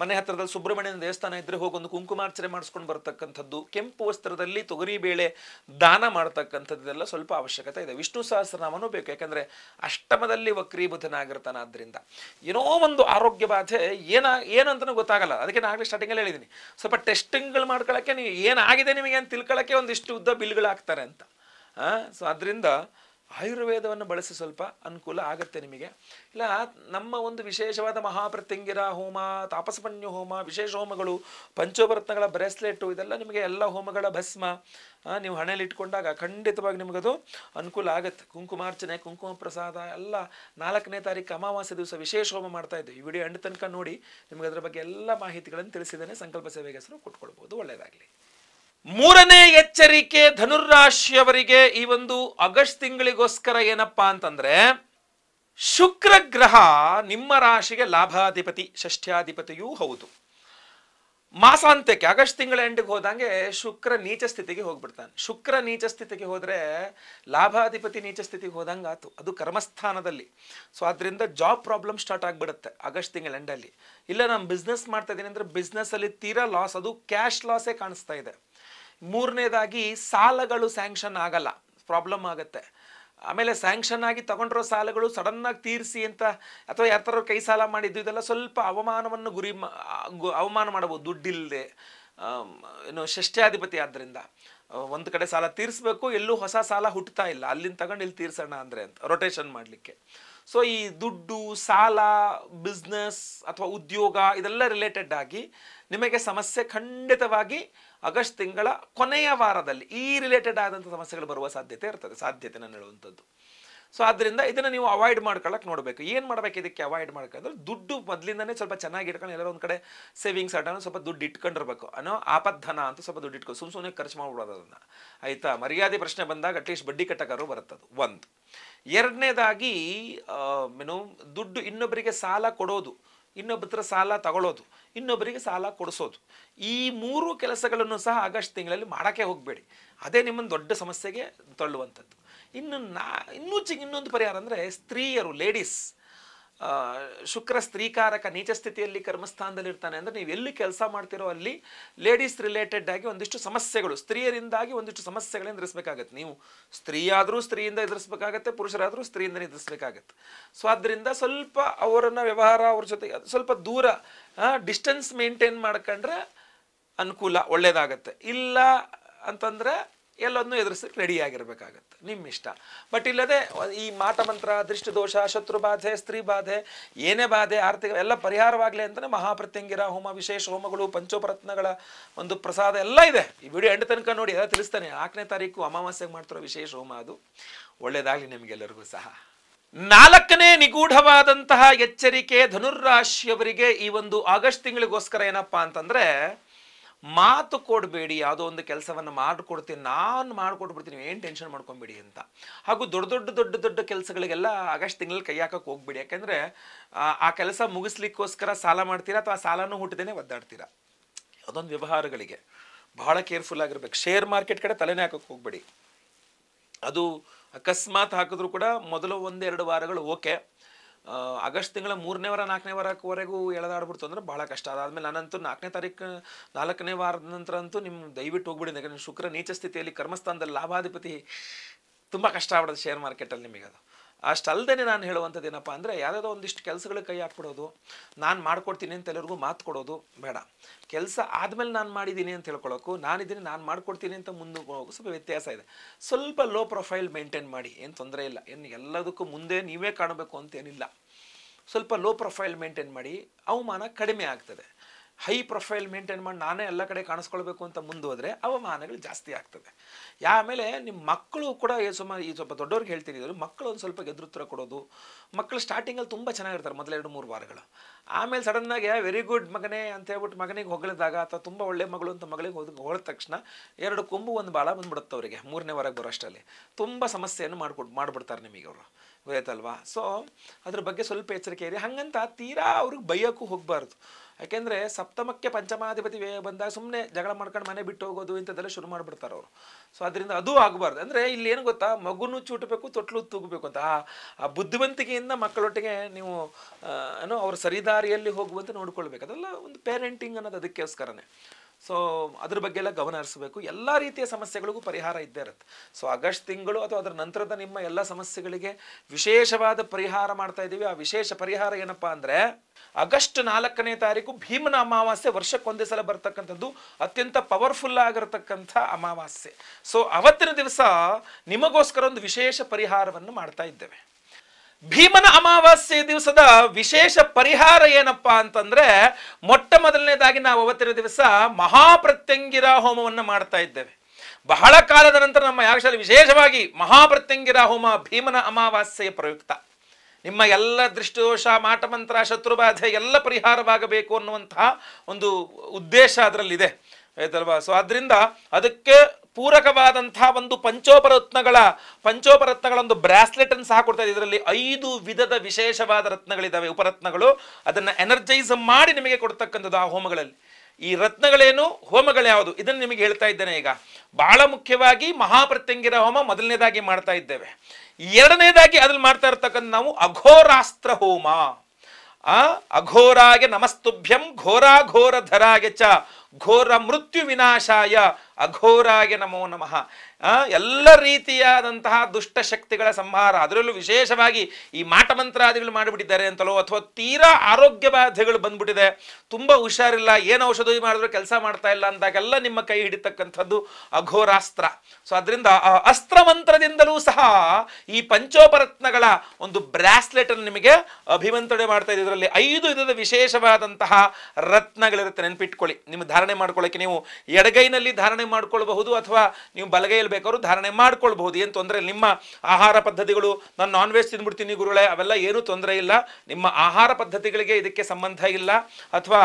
ಮನೆ ಹತ್ತಿರದಲ್ಲಿ ಸುಬ್ರಹ್ಮಣ್ಯನ ದೇವಸ್ಥಾನ ಇದ್ದರೆ ಹೋಗೊಂದು ಕುಂಕುಮಾರ್ಚನೆ ಮಾಡಿಸ್ಕೊಂಡು ಬರತಕ್ಕಂಥದ್ದು ಕೆಂಪು ವಸ್ತ್ರದಲ್ಲಿ ತೊಗರಿ ಬೇಳೆ ದಾನ ಮಾಡತಕ್ಕಂಥದ್ದೆಲ್ಲ ಸ್ವಲ್ಪ ಅವಶ್ಯಕತೆ ಇದೆ ವಿಷ್ಣು ಸಹಸ್ರನಾಮನೂ ಬೇಕು ಯಾಕಂದರೆ ಅಷ್ಟಮದಲ್ಲಿ ಆದ್ದರಿಂದ ಏನೋ ಒಂದು ಆರೋಗ್ಯ ಬಾಧೆ ಏನ ಏನಂತನೂ ಗೊತ್ತಾಗಲ್ಲ ಅದಕ್ಕೆ ನಾನು ಆಗಲೇ ಸ್ಟಾರ್ಟಿಂಗಲ್ಲಿ ಹೇಳಿದ್ದೀನಿ ಸ್ವಲ್ಪ ಟೆಸ್ಟಿಂಗ್ಗಳು ಮಾಡ್ಕೊಳ್ಳೋಕ್ಕೆ ನೀವು ಏನಾಗಿದೆ ನಿಮಗೆ ಅಂತ ತಿಳ್ಕೊಳ್ಳೋಕ್ಕೆ ಒಂದಿಷ್ಟು ಉದ್ದ ಬಿಲ್ಗಳು ಹಾಕ್ತಾರೆ ಅಂತ ಸೊ ಅದರಿಂದ ಆಯುರ್ವೇದವನ್ನು ಬಳಸಿ ಸ್ವಲ್ಪ ಅನುಕೂಲ ಆಗುತ್ತೆ ನಿಮಗೆ ಇಲ್ಲ ನಮ್ಮ ಒಂದು ವಿಶೇಷವಾದ ಮಹಾಪ್ರತ್ಯಂಗಿರ ಹೋಮ ತಾಪಸಪಣ್ಯ ಹೋಮ ವಿಶೇಷ ಹೋಮಗಳು ಪಂಚೋಪರತ್ನಗಳ ಬ್ರೇಸ್ಲೆಟ್ಟು ಇದೆಲ್ಲ ನಿಮಗೆ ಎಲ್ಲ ಹೋಮಗಳ ಭಸ್ಮ ನೀವು ಹಣೆಯಲ್ಲಿ ಇಟ್ಕೊಂಡಾಗ ಖಂಡಿತವಾಗಿ ನಿಮಗದು ಅನುಕೂಲ ಆಗುತ್ತೆ ಕುಂಕುಮಾರ್ಚನೆ ಕುಂಕುಮ ಪ್ರಸಾದ ಎಲ್ಲ ನಾಲ್ಕನೇ ತಾರೀಕು ಅಮಾವಾಸ್ಯ ದಿವಸ ವಿಶೇಷ ಹೋಮ ಮಾಡ್ತಾ ಇದ್ದೀವಿ ಈ ವಿಡಿಯೋ ಅಂಡ್ ತನಕ ನೋಡಿ ನಿಮಗೆ ಅದರ ಬಗ್ಗೆ ಎಲ್ಲ ಮಾಹಿತಿಗಳನ್ನು ತಿಳಿಸಿದ್ದೇನೆ ಸಂಕಲ್ಪ ಸೇವೆಗೆ ಹೆಸರು ಕೊಟ್ಕೊಳ್ಬೋದು ಒಳ್ಳೆಯದಾಗಲಿ ಮೂರನೇ ಎಚ್ಚರಿಕೆ ಧನುರಾಶಿಯವರಿಗೆ ಈ ಒಂದು ಆಗಸ್ಟ್ ತಿಂಗಳಿಗೋಸ್ಕರ ಏನಪ್ಪಾ ಅಂತಂದ್ರೆ ಶುಕ್ರ ಗ್ರಹ ನಿಮ್ಮ ರಾಶಿಗೆ ಲಾಭಾಧಿಪತಿ ಷಷ್ಠ್ಯಾಧಿಪತಿಯೂ ಹೌದು ಮಾಸಾಂತ್ಯಕ್ಕೆ ಆಗಸ್ಟ್ ತಿಂಗಳ ಎಂಡಿಗೆ ಹೋದಂಗೆ ಶುಕ್ರ ನೀಚ ಸ್ಥಿತಿಗೆ ಹೋಗ್ಬಿಡ್ತಾನೆ ಶುಕ್ರ ನೀಚ ಸ್ಥಿತಿಗೆ ಹೋದರೆ ಲಾಭಾಧಿಪತಿ ನೀಚ ಸ್ಥಿತಿಗೆ ಹೋದಂಗೆ ಆತು ಅದು ಕರ್ಮಸ್ಥಾನದಲ್ಲಿ ಸೊ ಅದರಿಂದ ಜಾಬ್ ಪ್ರಾಬ್ಲಮ್ ಸ್ಟಾರ್ಟ್ ಆಗಿಬಿಡುತ್ತೆ ಆಗಸ್ಟ್ ತಿಂಗಳ ಎಂಡಲ್ಲಿ ಇಲ್ಲ ನಾನು ಬಿಸ್ನೆಸ್ ಮಾಡ್ತಾ ಇದ್ದೀನಿ ಅಂದರೆ ಬಿಸ್ನೆಸ್ಸಲ್ಲಿ ತೀರಾ ಲಾಸ್ ಅದು ಕ್ಯಾಶ್ ಲಾಸೇ ಕಾಣಿಸ್ತಾ ಇದೆ ಮೂರನೇದಾಗಿ ಸಾಲಗಳು ಸ್ಯಾಂಕ್ಷನ್ ಆಗಲ್ಲ ಪ್ರಾಬ್ಲಮ್ ಆಗುತ್ತೆ ಆಮೇಲೆ ಸ್ಯಾಂಕ್ಷನ್ ಆಗಿ ತಗೊಂಡಿರೋ ಸಾಲಗಳು ಸಡನ್ನಾಗಿ ತೀರಿಸಿ ಅಂತ ಅಥವಾ ಯಾರ ಕೈ ಸಾಲ ಮಾಡಿದ್ದು ಇದೆಲ್ಲ ಸ್ವಲ್ಪ ಅವಮಾನವನ್ನು ಗುರಿ ಅವಮಾನ ಮಾಡಬಹುದು ದುಡ್ಡಿಲ್ಲದೆ ಏನು ಷಷ್ಠ್ಯಾಧಿಪತಿ ಆದ್ದರಿಂದ ಒಂದು ಕಡೆ ಸಾಲ ತೀರಿಸಬೇಕು ಎಲ್ಲೂ ಹೊಸ ಸಾಲ ಹುಟ್ಟುತ್ತಾ ಇಲ್ಲ ಅಲ್ಲಿಂದ ತಗೊಂಡು ಇಲ್ಲಿ ತೀರ್ಸೋಣ ಅಂದರೆ ಅಂತ ರೊಟೇಷನ್ ಮಾಡಲಿಕ್ಕೆ ಸೊ ಈ ದುಡ್ಡು ಸಾಲ ಬಿಸ್ನೆಸ್ ಅಥವಾ ಉದ್ಯೋಗ ಇದೆಲ್ಲ ರಿಲೇಟೆಡ್ ಆಗಿ ನಿಮಗೆ ಸಮಸ್ಯೆ ಖಂಡಿತವಾಗಿ ಆಗಸ್ಟ್ ತಿಂಗಳ ಕೊನೆಯ ವಾರದಲ್ಲಿ ಈ ರಿಲೇಟೆಡ್ ಆದಂಥ ಸಮಸ್ಯೆಗಳು ಬರುವ ಸಾಧ್ಯತೆ ಇರ್ತದೆ ಸಾಧ್ಯತೆ ನಾನು ಹೇಳುವಂಥದ್ದು ಸೊ ಆದ್ದರಿಂದ ಇದನ್ನು ನೀವು ಅವಾಯ್ಡ್ ಮಾಡ್ಕೊಳ್ಳೋಕೆ ನೋಡಬೇಕು ಏನು ಮಾಡಬೇಕು ಇದಕ್ಕೆ ಅವಾಯ್ಡ್ ಮಾಡ್ಕೊಂಡ್ರೆ ದುಡ್ಡು ಮೊದಲಿಂದನೇ ಸ್ವಲ್ಪ ಚೆನ್ನಾಗಿ ಇಟ್ಕೊಂಡು ಎಲ್ಲರೂ ಒಂದು ಕಡೆ ಸೇವಿಂಗ್ಸ್ ಅಟನ್ನು ಸ್ವಲ್ಪ ದುಡ್ಡು ಇಟ್ಕೊಂಡಿರ್ಬೇಕು ಅನ್ನೋ ಆಪದ್ಧನ ಅಂತ ಸ್ವಲ್ಪ ದುಡ್ಡು ಇಟ್ಕೊಂಡು ಸುಮ್ಮ ಸುಮ್ಮನೆ ಖರ್ಚು ಮಾಡ್ಬಿಡೋದು ಅದನ್ನು ಆಯಿತಾ ಮರ್ಯಾದೆ ಪ್ರಶ್ನೆ ಬಂದಾಗ ಅಟ್ಲೀಸ್ಟ್ ಬಡ್ಡಿ ಕಟ್ಟಕಾರು ಬರುತ್ತದು ಒಂದು ಎರಡನೇದಾಗಿ ಏನು ದುಡ್ಡು ಇನ್ನೊಬ್ಬರಿಗೆ ಸಾಲ ಕೊಡೋದು ಇನ್ನೊಬ್ಬರ ಸಾಲ ತಗೊಳ್ಳೋದು ಇನ್ನೊಬ್ಬರಿಗೆ ಸಾಲ ಕೊಡಿಸೋದು ಈ ಮೂರು ಕೆಲಸಗಳನ್ನು ಸಹ ಆಗಸ್ಟ್ ತಿಂಗಳಲ್ಲಿ ಮಾಡೋಕ್ಕೆ ಹೋಗಬೇಡಿ ಅದೇ ನಿಮ್ಮನ್ನು ದೊಡ್ಡ ಸಮಸ್ಯೆಗೆ ತಳ್ಳುವಂಥದ್ದು ಇನ್ನು ನಾ ಇನ್ನೂ ಚಿಗ್ ಇನ್ನೊಂದು ಪರಿಹಾರ ಅಂದರೆ ಸ್ತ್ರೀಯರು ಲೇಡೀಸ್ ಶುಕ್ರ ಸ್ತ್ರೀಕಾರಕ ನೀಚ ಸ್ಥಿತಿಯಲ್ಲಿ ಕರ್ಮಸ್ಥಾನದಲ್ಲಿ ಇರ್ತಾನೆ ಅಂದರೆ ನೀವು ಎಲ್ಲಿ ಕೆಲಸ ಮಾಡ್ತಿರೋ ಅಲ್ಲಿ ಲೇಡೀಸ್ ರಿಲೇಟೆಡ್ ಆಗಿ ಒಂದಿಷ್ಟು ಸಮಸ್ಯೆಗಳು ಸ್ತ್ರೀಯರಿಂದಾಗಿ ಒಂದಿಷ್ಟು ಸಮಸ್ಯೆಗಳನ್ನ ಎದುರಿಸಬೇಕಾಗತ್ತೆ ನೀವು ಸ್ತ್ರೀಯಾದರೂ ಸ್ತ್ರೀಯಿಂದ ಎದುರಿಸಬೇಕಾಗತ್ತೆ ಪುರುಷರಾದರೂ ಸ್ತ್ರೀಯಿಂದ ಎದುರಿಸಬೇಕಾಗತ್ತೆ ಸೊ ಅದರಿಂದ ಸ್ವಲ್ಪ ಅವರನ್ನ ವ್ಯವಹಾರ ಅವ್ರ ಜೊತೆ ಸ್ವಲ್ಪ ದೂರ ಡಿಸ್ಟೆನ್ಸ್ ಮೇಂಟೈನ್ ಮಾಡ್ಕೊಂಡ್ರೆ ಅನುಕೂಲ ಒಳ್ಳೆಯದಾಗತ್ತೆ ಇಲ್ಲ ಅಂತಂದರೆ ಎಲ್ಲೊಂದು ರೆಡಿ ರೆಡಿಯಾಗಿರಬೇಕಾಗತ್ತೆ ನಿಮ್ಮ ಇಷ್ಟ ಬಟ್ ಇಲ್ಲದೆ ಈ ಮಂತ್ರ ದೃಷ್ಟಿದೋಷ ಶತ್ರು ಬಾಧೆ ಸ್ತ್ರೀ ಬಾಧೆ ಏನೇ ಬಾಧೆ ಆರ್ಥಿಕ ಎಲ್ಲ ಪರಿಹಾರವಾಗಲಿ ಅಂತಲೇ ಮಹಾಪ್ರತ್ಯಂಗಿರ ಹೋಮ ವಿಶೇಷ ಹೋಮಗಳು ಪಂಚೋಪ್ರತ್ನಗಳ ಒಂದು ಪ್ರಸಾದ ಎಲ್ಲ ಇದೆ ಈ ವಿಡಿಯೋ ಎಂಟು ತನಕ ನೋಡಿ ಎಲ್ಲ ತಿಳಿಸ್ತಾನೆ ನಾಲ್ಕನೇ ತಾರೀಕು ಅಮಾವಾಸ್ಯೆಗೆ ಮಾಡ್ತಿರೋ ವಿಶೇಷ ಹೋಮ ಅದು ಒಳ್ಳೆಯದಾಗಲಿ ನಿಮಗೆಲ್ಲರಿಗೂ ಸಹ ನಾಲ್ಕನೇ ನಿಗೂಢವಾದಂತಹ ಎಚ್ಚರಿಕೆ ರಾಶಿಯವರಿಗೆ ಈ ಒಂದು ಆಗಸ್ಟ್ ತಿಂಗಳಿಗೋಸ್ಕರ ಏನಪ್ಪಾ ಅಂತಂದರೆ ಮಾತು ಕೊಡಬೇಡಿ ಯಾವುದೋ ಒಂದು ಕೆಲಸವನ್ನು ಮಾಡಿಕೊಡ್ತೀನಿ ನಾನು ಮಾಡಿಕೊಟ್ಬಿಡ್ತೀನಿ ಏನು ಟೆನ್ಷನ್ ಮಾಡ್ಕೊಂಬೇಡಿ ಅಂತ ಹಾಗೂ ದೊಡ್ಡ ದೊಡ್ಡ ದೊಡ್ಡ ದೊಡ್ಡ ಕೆಲಸಗಳಿಗೆಲ್ಲ ಆಗಸ್ಟ್ ತಿಂಗಳಲ್ಲಿ ಕೈ ಹಾಕಕ್ಕೆ ಹೋಗ್ಬೇಡಿ ಯಾಕೆಂದರೆ ಆ ಕೆಲಸ ಮುಗಿಸ್ಲಿಕ್ಕೋಸ್ಕರ ಸಾಲ ಮಾಡ್ತೀರಾ ಅಥವಾ ಸಾಲನೂ ಹುಟ್ಟದೇ ಒದ್ದಾಡ್ತೀರಾ ಯಾವುದೊಂದು ವ್ಯವಹಾರಗಳಿಗೆ ಬಹಳ ಕೇರ್ಫುಲ್ ಆಗಿರ್ಬೇಕು ಶೇರ್ ಮಾರ್ಕೆಟ್ ಕಡೆ ತಲೆನೇ ಹಾಕೋಕೆ ಹೋಗ್ಬೇಡಿ ಅದು ಅಕಸ್ಮಾತ್ ಹಾಕಿದ್ರು ಕೂಡ ಮೊದಲು ಒಂದೆರಡು ವಾರಗಳು ಓಕೆ ಆಗಸ್ಟ್ ತಿಂಗಳ ಮೂರನೇ ವಾರ ನಾಲ್ಕನೇ ವಾರಕ್ಕವರೆಗೂ ಎಳೆದಾಡ್ಬಿಡ್ತು ಅಂದ್ರೆ ಭಾಳ ಕಷ್ಟ ಅದಾದಮೇಲೆ ನಾನಂತೂ ನಾಲ್ಕನೇ ತಾರೀಕು ನಾಲ್ಕನೇ ವಾರದ ನಂತರ ಅಂತೂ ನಿಮ್ಮ ದಯವಿಟ್ಟು ಹೋಗ್ಬಿಡಿ ಯಾಕಂದ್ರೆ ಶುಕ್ರ ನೀಚ ಸ್ಥಿತಿಯಲ್ಲಿ ಕರ್ಮಸ್ಥಾನದಲ್ಲಿ ಲಾಭಾಧಿಪತಿ ತುಂಬ ಕಷ್ಟ ಆಗ್ಬಿಡೋದು ಶೇರ್ ಮಾರ್ಕೆಟಲ್ಲಿ ನಿಮಗೆ ಅದು ಅಷ್ಟಲ್ಲದೆ ನಾನು ಹೇಳುವಂಥದ್ದು ಏನಪ್ಪ ಅಂದರೆ ಯಾವುದಾದ್ರೂ ಒಂದಿಷ್ಟು ಕೆಲಸಗಳಿಗೆ ಕೈ ಹಾಕ್ಬಿಡೋದು ನಾನು ಮಾಡ್ಕೊಡ್ತೀನಿ ಅಂತ ಎಲ್ಲರಿಗೂ ಮಾತು ಕೊಡೋದು ಬೇಡ ಕೆಲಸ ಆದಮೇಲೆ ನಾನು ಮಾಡಿದ್ದೀನಿ ಅಂತ ಹೇಳ್ಕೊಳ್ಳೋಕು ನಾನಿದ್ದೀನಿ ನಾನು ಮಾಡ್ಕೊಡ್ತೀನಿ ಅಂತ ಮುಂದೆ ಸ್ವಲ್ಪ ವ್ಯತ್ಯಾಸ ಇದೆ ಸ್ವಲ್ಪ ಲೋ ಪ್ರೊಫೈಲ್ ಮೇಂಟೈನ್ ಮಾಡಿ ಏನು ತೊಂದರೆ ಇಲ್ಲ ಏನು ಎಲ್ಲದಕ್ಕೂ ಮುಂದೆ ನೀವೇ ಕಾಣಬೇಕು ಅಂತೇನಿಲ್ಲ ಸ್ವಲ್ಪ ಲೋ ಪ್ರೊಫೈಲ್ ಮೇಂಟೈನ್ ಮಾಡಿ ಅವಮಾನ ಕಡಿಮೆ ಆಗ್ತದೆ ಹೈ ಪ್ರೊಫೈಲ್ ಮೇಂಟೈನ್ ಮಾಡಿ ನಾನೇ ಎಲ್ಲ ಕಡೆ ಕಾಣಿಸ್ಕೊಳ್ಬೇಕು ಅಂತ ಮುಂದೋದ್ರೆ ಅವಮಾನಗಳು ಜಾಸ್ತಿ ಆಗ್ತದೆ ಆಮೇಲೆ ನಿಮ್ಮ ಮಕ್ಕಳು ಕೂಡ ಸುಮಾರು ಈ ಸ್ವಲ್ಪ ದೊಡ್ಡವ್ರಿಗೆ ಹೇಳ್ತೀನಿ ಇದ್ರು ಮಕ್ಕಳು ಒಂದು ಸ್ವಲ್ಪ ಎದುರುತ್ತರ ಕೊಡೋದು ಮಕ್ಕಳು ಸ್ಟಾರ್ಟಿಂಗಲ್ಲಿ ತುಂಬ ಚೆನ್ನಾಗಿರ್ತಾರೆ ಎರಡು ಮೂರು ವಾರಗಳು ಆಮೇಲೆ ಸಡನ್ನಾಗಿ ವೆರಿ ಗುಡ್ ಮಗನೇ ಅಂತ ಹೇಳ್ಬಿಟ್ಟು ಮಗನಿಗೆ ಹೊಗಳಿದಾಗ ಅಥವಾ ತುಂಬ ಒಳ್ಳೆ ಮಗಳು ಅಂತ ಮಗಳಿಗೆ ಹೋದ ತಕ್ಷಣ ಎರಡು ಕೊಂಬು ಒಂದು ಬಾಳ ಬಂದ್ಬಿಡುತ್ತೆ ಅವರಿಗೆ ಮೂರನೇ ವಾರಕ್ಕೆ ಬರೋ ಅಷ್ಟರಲ್ಲಿ ತುಂಬ ಸಮಸ್ಯೆಯನ್ನು ಮಾಡಿಕೊಟ್ಟು ಮಾಡಿಬಿಡ್ತಾರೆ ನಿಮಗೆ ಅವರು ಗೊತ್ತಾಯ್ತಲ್ವಾ ಸೊ ಅದ್ರ ಬಗ್ಗೆ ಸ್ವಲ್ಪ ಎಚ್ಚರಿಕೆ ಇರಿ ಹಾಗಂತ ತೀರಾ ಅವ್ರಿಗೆ ಬೈಯೋಕ್ಕೂ ಹೋಗಬಾರ್ದು ಯಾಕೆಂದರೆ ಸಪ್ತಮಕ್ಕೆ ಪಂಚಮಾಧಿಪತಿ ಬಂದಾಗ ಸುಮ್ಮನೆ ಜಗಳ ಮಾಡ್ಕೊಂಡು ಮನೆ ಬಿಟ್ಟು ಹೋಗೋದು ಇಂಥದ್ದೆಲ್ಲ ಶುರು ಮಾಡಿಬಿಡ್ತಾರೆ ಅವರು ಸೊ ಅದರಿಂದ ಅದು ಆಗಬಾರ್ದು ಅಂದರೆ ಇಲ್ಲಿ ಏನು ಗೊತ್ತಾ ಮಗುನೂ ಚೂಟಬೇಕು ತೊಟ್ಲು ತೂಗಬೇಕು ಅಂತ ಆ ಬುದ್ಧಿವಂತಿಕೆಯಿಂದ ಮಕ್ಕಳೊಟ್ಟಿಗೆ ನೀವು ಏನೋ ಅವ್ರ ಸರಿದಾರಿಯಲ್ಲಿ ಹೋಗುವಂತ ನೋಡ್ಕೊಳ್ಬೇಕು ಅದೆಲ್ಲ ಒಂದು ಪೇರೆಂಟಿಂಗ್ ಅನ್ನೋದು ಅದಕ್ಕೋಸ್ಕರನೇ ಸೊ ಅದ್ರ ಬಗ್ಗೆ ಎಲ್ಲ ಗಮನ ಹರಿಸಬೇಕು ಎಲ್ಲ ರೀತಿಯ ಸಮಸ್ಯೆಗಳಿಗೂ ಪರಿಹಾರ ಇದ್ದೇ ಇರುತ್ತೆ ಸೊ ಆಗಸ್ಟ್ ತಿಂಗಳು ಅಥವಾ ಅದರ ನಂತರದ ನಿಮ್ಮ ಎಲ್ಲ ಸಮಸ್ಯೆಗಳಿಗೆ ವಿಶೇಷವಾದ ಪರಿಹಾರ ಮಾಡ್ತಾ ಇದ್ದೀವಿ ಆ ವಿಶೇಷ ಪರಿಹಾರ ಏನಪ್ಪ ಅಂದರೆ ಆಗಸ್ಟ್ ನಾಲ್ಕನೇ ತಾರೀಕು ಭೀಮನ ಅಮಾವಾಸ್ಯೆ ವರ್ಷಕ್ಕೊಂದೇ ಸಲ ಬರ್ತಕ್ಕಂಥದ್ದು ಅತ್ಯಂತ ಪವರ್ಫುಲ್ ಆಗಿರತಕ್ಕಂಥ ಅಮಾವಾಸ್ಯೆ ಸೊ ಅವತ್ತಿನ ದಿವಸ ನಿಮಗೋಸ್ಕರ ಒಂದು ವಿಶೇಷ ಪರಿಹಾರವನ್ನು ಮಾಡ್ತಾ ಇದ್ದೇವೆ ಭೀಮನ ಅಮಾವಾಸ್ಯೆ ದಿವಸದ ವಿಶೇಷ ಪರಿಹಾರ ಏನಪ್ಪಾ ಅಂತಂದ್ರೆ ಮೊಟ್ಟ ಮೊದಲನೇದಾಗಿ ನಾವು ಅವತ್ತಿನ ದಿವಸ ಮಹಾಪ್ರತ್ಯಂಗಿರ ಹೋಮವನ್ನು ಮಾಡ್ತಾ ಇದ್ದೇವೆ ಬಹಳ ಕಾಲದ ನಂತರ ನಮ್ಮ ಯಾಗಶಾಲೆ ವಿಶೇಷವಾಗಿ ಮಹಾಪ್ರತ್ಯಂಗಿರ ಹೋಮ ಭೀಮನ ಅಮಾವಾಸ್ಯ ಪ್ರಯುಕ್ತ ನಿಮ್ಮ ಎಲ್ಲ ದೃಷ್ಟಿದೋಷ ಮಾಟಮಂತ್ರ ಶತ್ರುಬಾಧೆ ಎಲ್ಲ ಪರಿಹಾರವಾಗಬೇಕು ಅನ್ನುವಂತಹ ಒಂದು ಉದ್ದೇಶ ಅದರಲ್ಲಿದೆ ಆಯ್ತಲ್ವಾ ಸೊ ಅದರಿಂದ ಅದಕ್ಕೆ ಪೂರಕವಾದಂತಹ ಒಂದು ಪಂಚೋಪರತ್ನಗಳ ಪಂಚೋಪರತ್ನಗಳ ಒಂದು ಅನ್ನು ಸಹ ಕೊಡ್ತಾ ಇದೆ ಇದರಲ್ಲಿ ಐದು ವಿಧದ ವಿಶೇಷವಾದ ರತ್ನಗಳಿದ್ದಾವೆ ಉಪರತ್ನಗಳು ಅದನ್ನು ಎನರ್ಜೈಸ್ ಮಾಡಿ ನಿಮಗೆ ಕೊಡ್ತಕ್ಕಂಥದ್ದು ಆ ಹೋಮಗಳಲ್ಲಿ ಈ ರತ್ನಗಳೇನು ಹೋಮಗಳ್ಯಾವುದು ಇದನ್ನು ನಿಮಗೆ ಹೇಳ್ತಾ ಇದ್ದೇನೆ ಈಗ ಬಹಳ ಮುಖ್ಯವಾಗಿ ಮಹಾಪ್ರತ್ಯಂಗಿರ ಹೋಮ ಮೊದಲನೇದಾಗಿ ಮಾಡ್ತಾ ಇದ್ದೇವೆ ಎರಡನೇದಾಗಿ ಅದ್ರಲ್ಲಿ ಮಾಡ್ತಾ ಇರ್ತಕ್ಕಂಥ ನಾವು ಅಘೋರಾಸ್ತ್ರ ಹೋಮ ಆ ಅಘೋರಾಗೆ ನಮಸ್ತುಭ್ಯಂ ಘೋರಾಘೋರ ಧರಾಗೆ ಚ ಘೋರ ಮೃತ್ಯು ವಿನಾಶಾಯ ಅಘೋರಾಗೆ ನಮೋ ನಮಃ ಎಲ್ಲ ರೀತಿಯಾದಂತಹ ದುಷ್ಟ ಶಕ್ತಿಗಳ ಸಂಹಾರ ಅದರಲ್ಲೂ ವಿಶೇಷವಾಗಿ ಈ ಮಾಟ ಮಾಡಿಬಿಟ್ಟಿದ್ದಾರೆ ಅಂತಲೋ ಅಥವಾ ತೀರಾ ಆರೋಗ್ಯ ಬಾಧೆಗಳು ಬಂದ್ಬಿಟ್ಟಿದೆ ತುಂಬ ಹುಷಾರಿಲ್ಲ ಏನು ಔಷಧಿ ಮಾಡಿದ್ರು ಕೆಲಸ ಮಾಡ್ತಾ ಇಲ್ಲ ಅಂದಾಗೆಲ್ಲ ನಿಮ್ಮ ಕೈ ಹಿಡಿತಕ್ಕಂಥದ್ದು ಅಘೋರಾಸ್ತ್ರ ಸೊ ಅದರಿಂದ ಅಸ್ತ್ರ ಮಂತ್ರದಿಂದಲೂ ಸಹ ಈ ಪಂಚೋಪರತ್ನಗಳ ಒಂದು ಬ್ರಾಸ್ಲೆಟ್ ಅನ್ನು ನಿಮಗೆ ಅಭಿಮಂತ್ರಣೆ ಮಾಡ್ತಾ ಇದೆ ಇದರಲ್ಲಿ ಐದು ವಿಧದ ವಿಶೇಷವಾದಂತಹ ರತ್ನಗಳಿರುತ್ತೆ ನೆನಪಿಟ್ಕೊಳ್ಳಿ ನಿಮ್ಮ ಧಾರಣೆ ಮಾಡ್ಕೊಳ್ಳೋಕೆ ನೀವು ಎಡಗೈನಲ್ಲಿ ಧಾರಣೆ ಮಾಡ್ಕೊಳ್ಬಹುದು ಅಥವಾ ನೀವು ಬಲಗೈಯಲ್ಲಿ ಬೇಕಾದ್ರೂ ಧಾರಣೆ ಮಾಡ್ಕೊಳ್ಬಹುದು ಏನು ತೊಂದರೆ ನಿಮ್ಮ ಆಹಾರ ಪದ್ಧತಿಗಳು ನಾನು ನಾನ್ ವೆಜ್ ತಿಂದ್ಬಿಡ್ತೀನಿ ಗುರುಗಳೇ ಅವೆಲ್ಲ ಏನೂ ತೊಂದರೆ ಇಲ್ಲ ನಿಮ್ಮ ಆಹಾರ ಪದ್ಧತಿಗಳಿಗೆ ಇದಕ್ಕೆ ಸಂಬಂಧ ಇಲ್ಲ ಅಥವಾ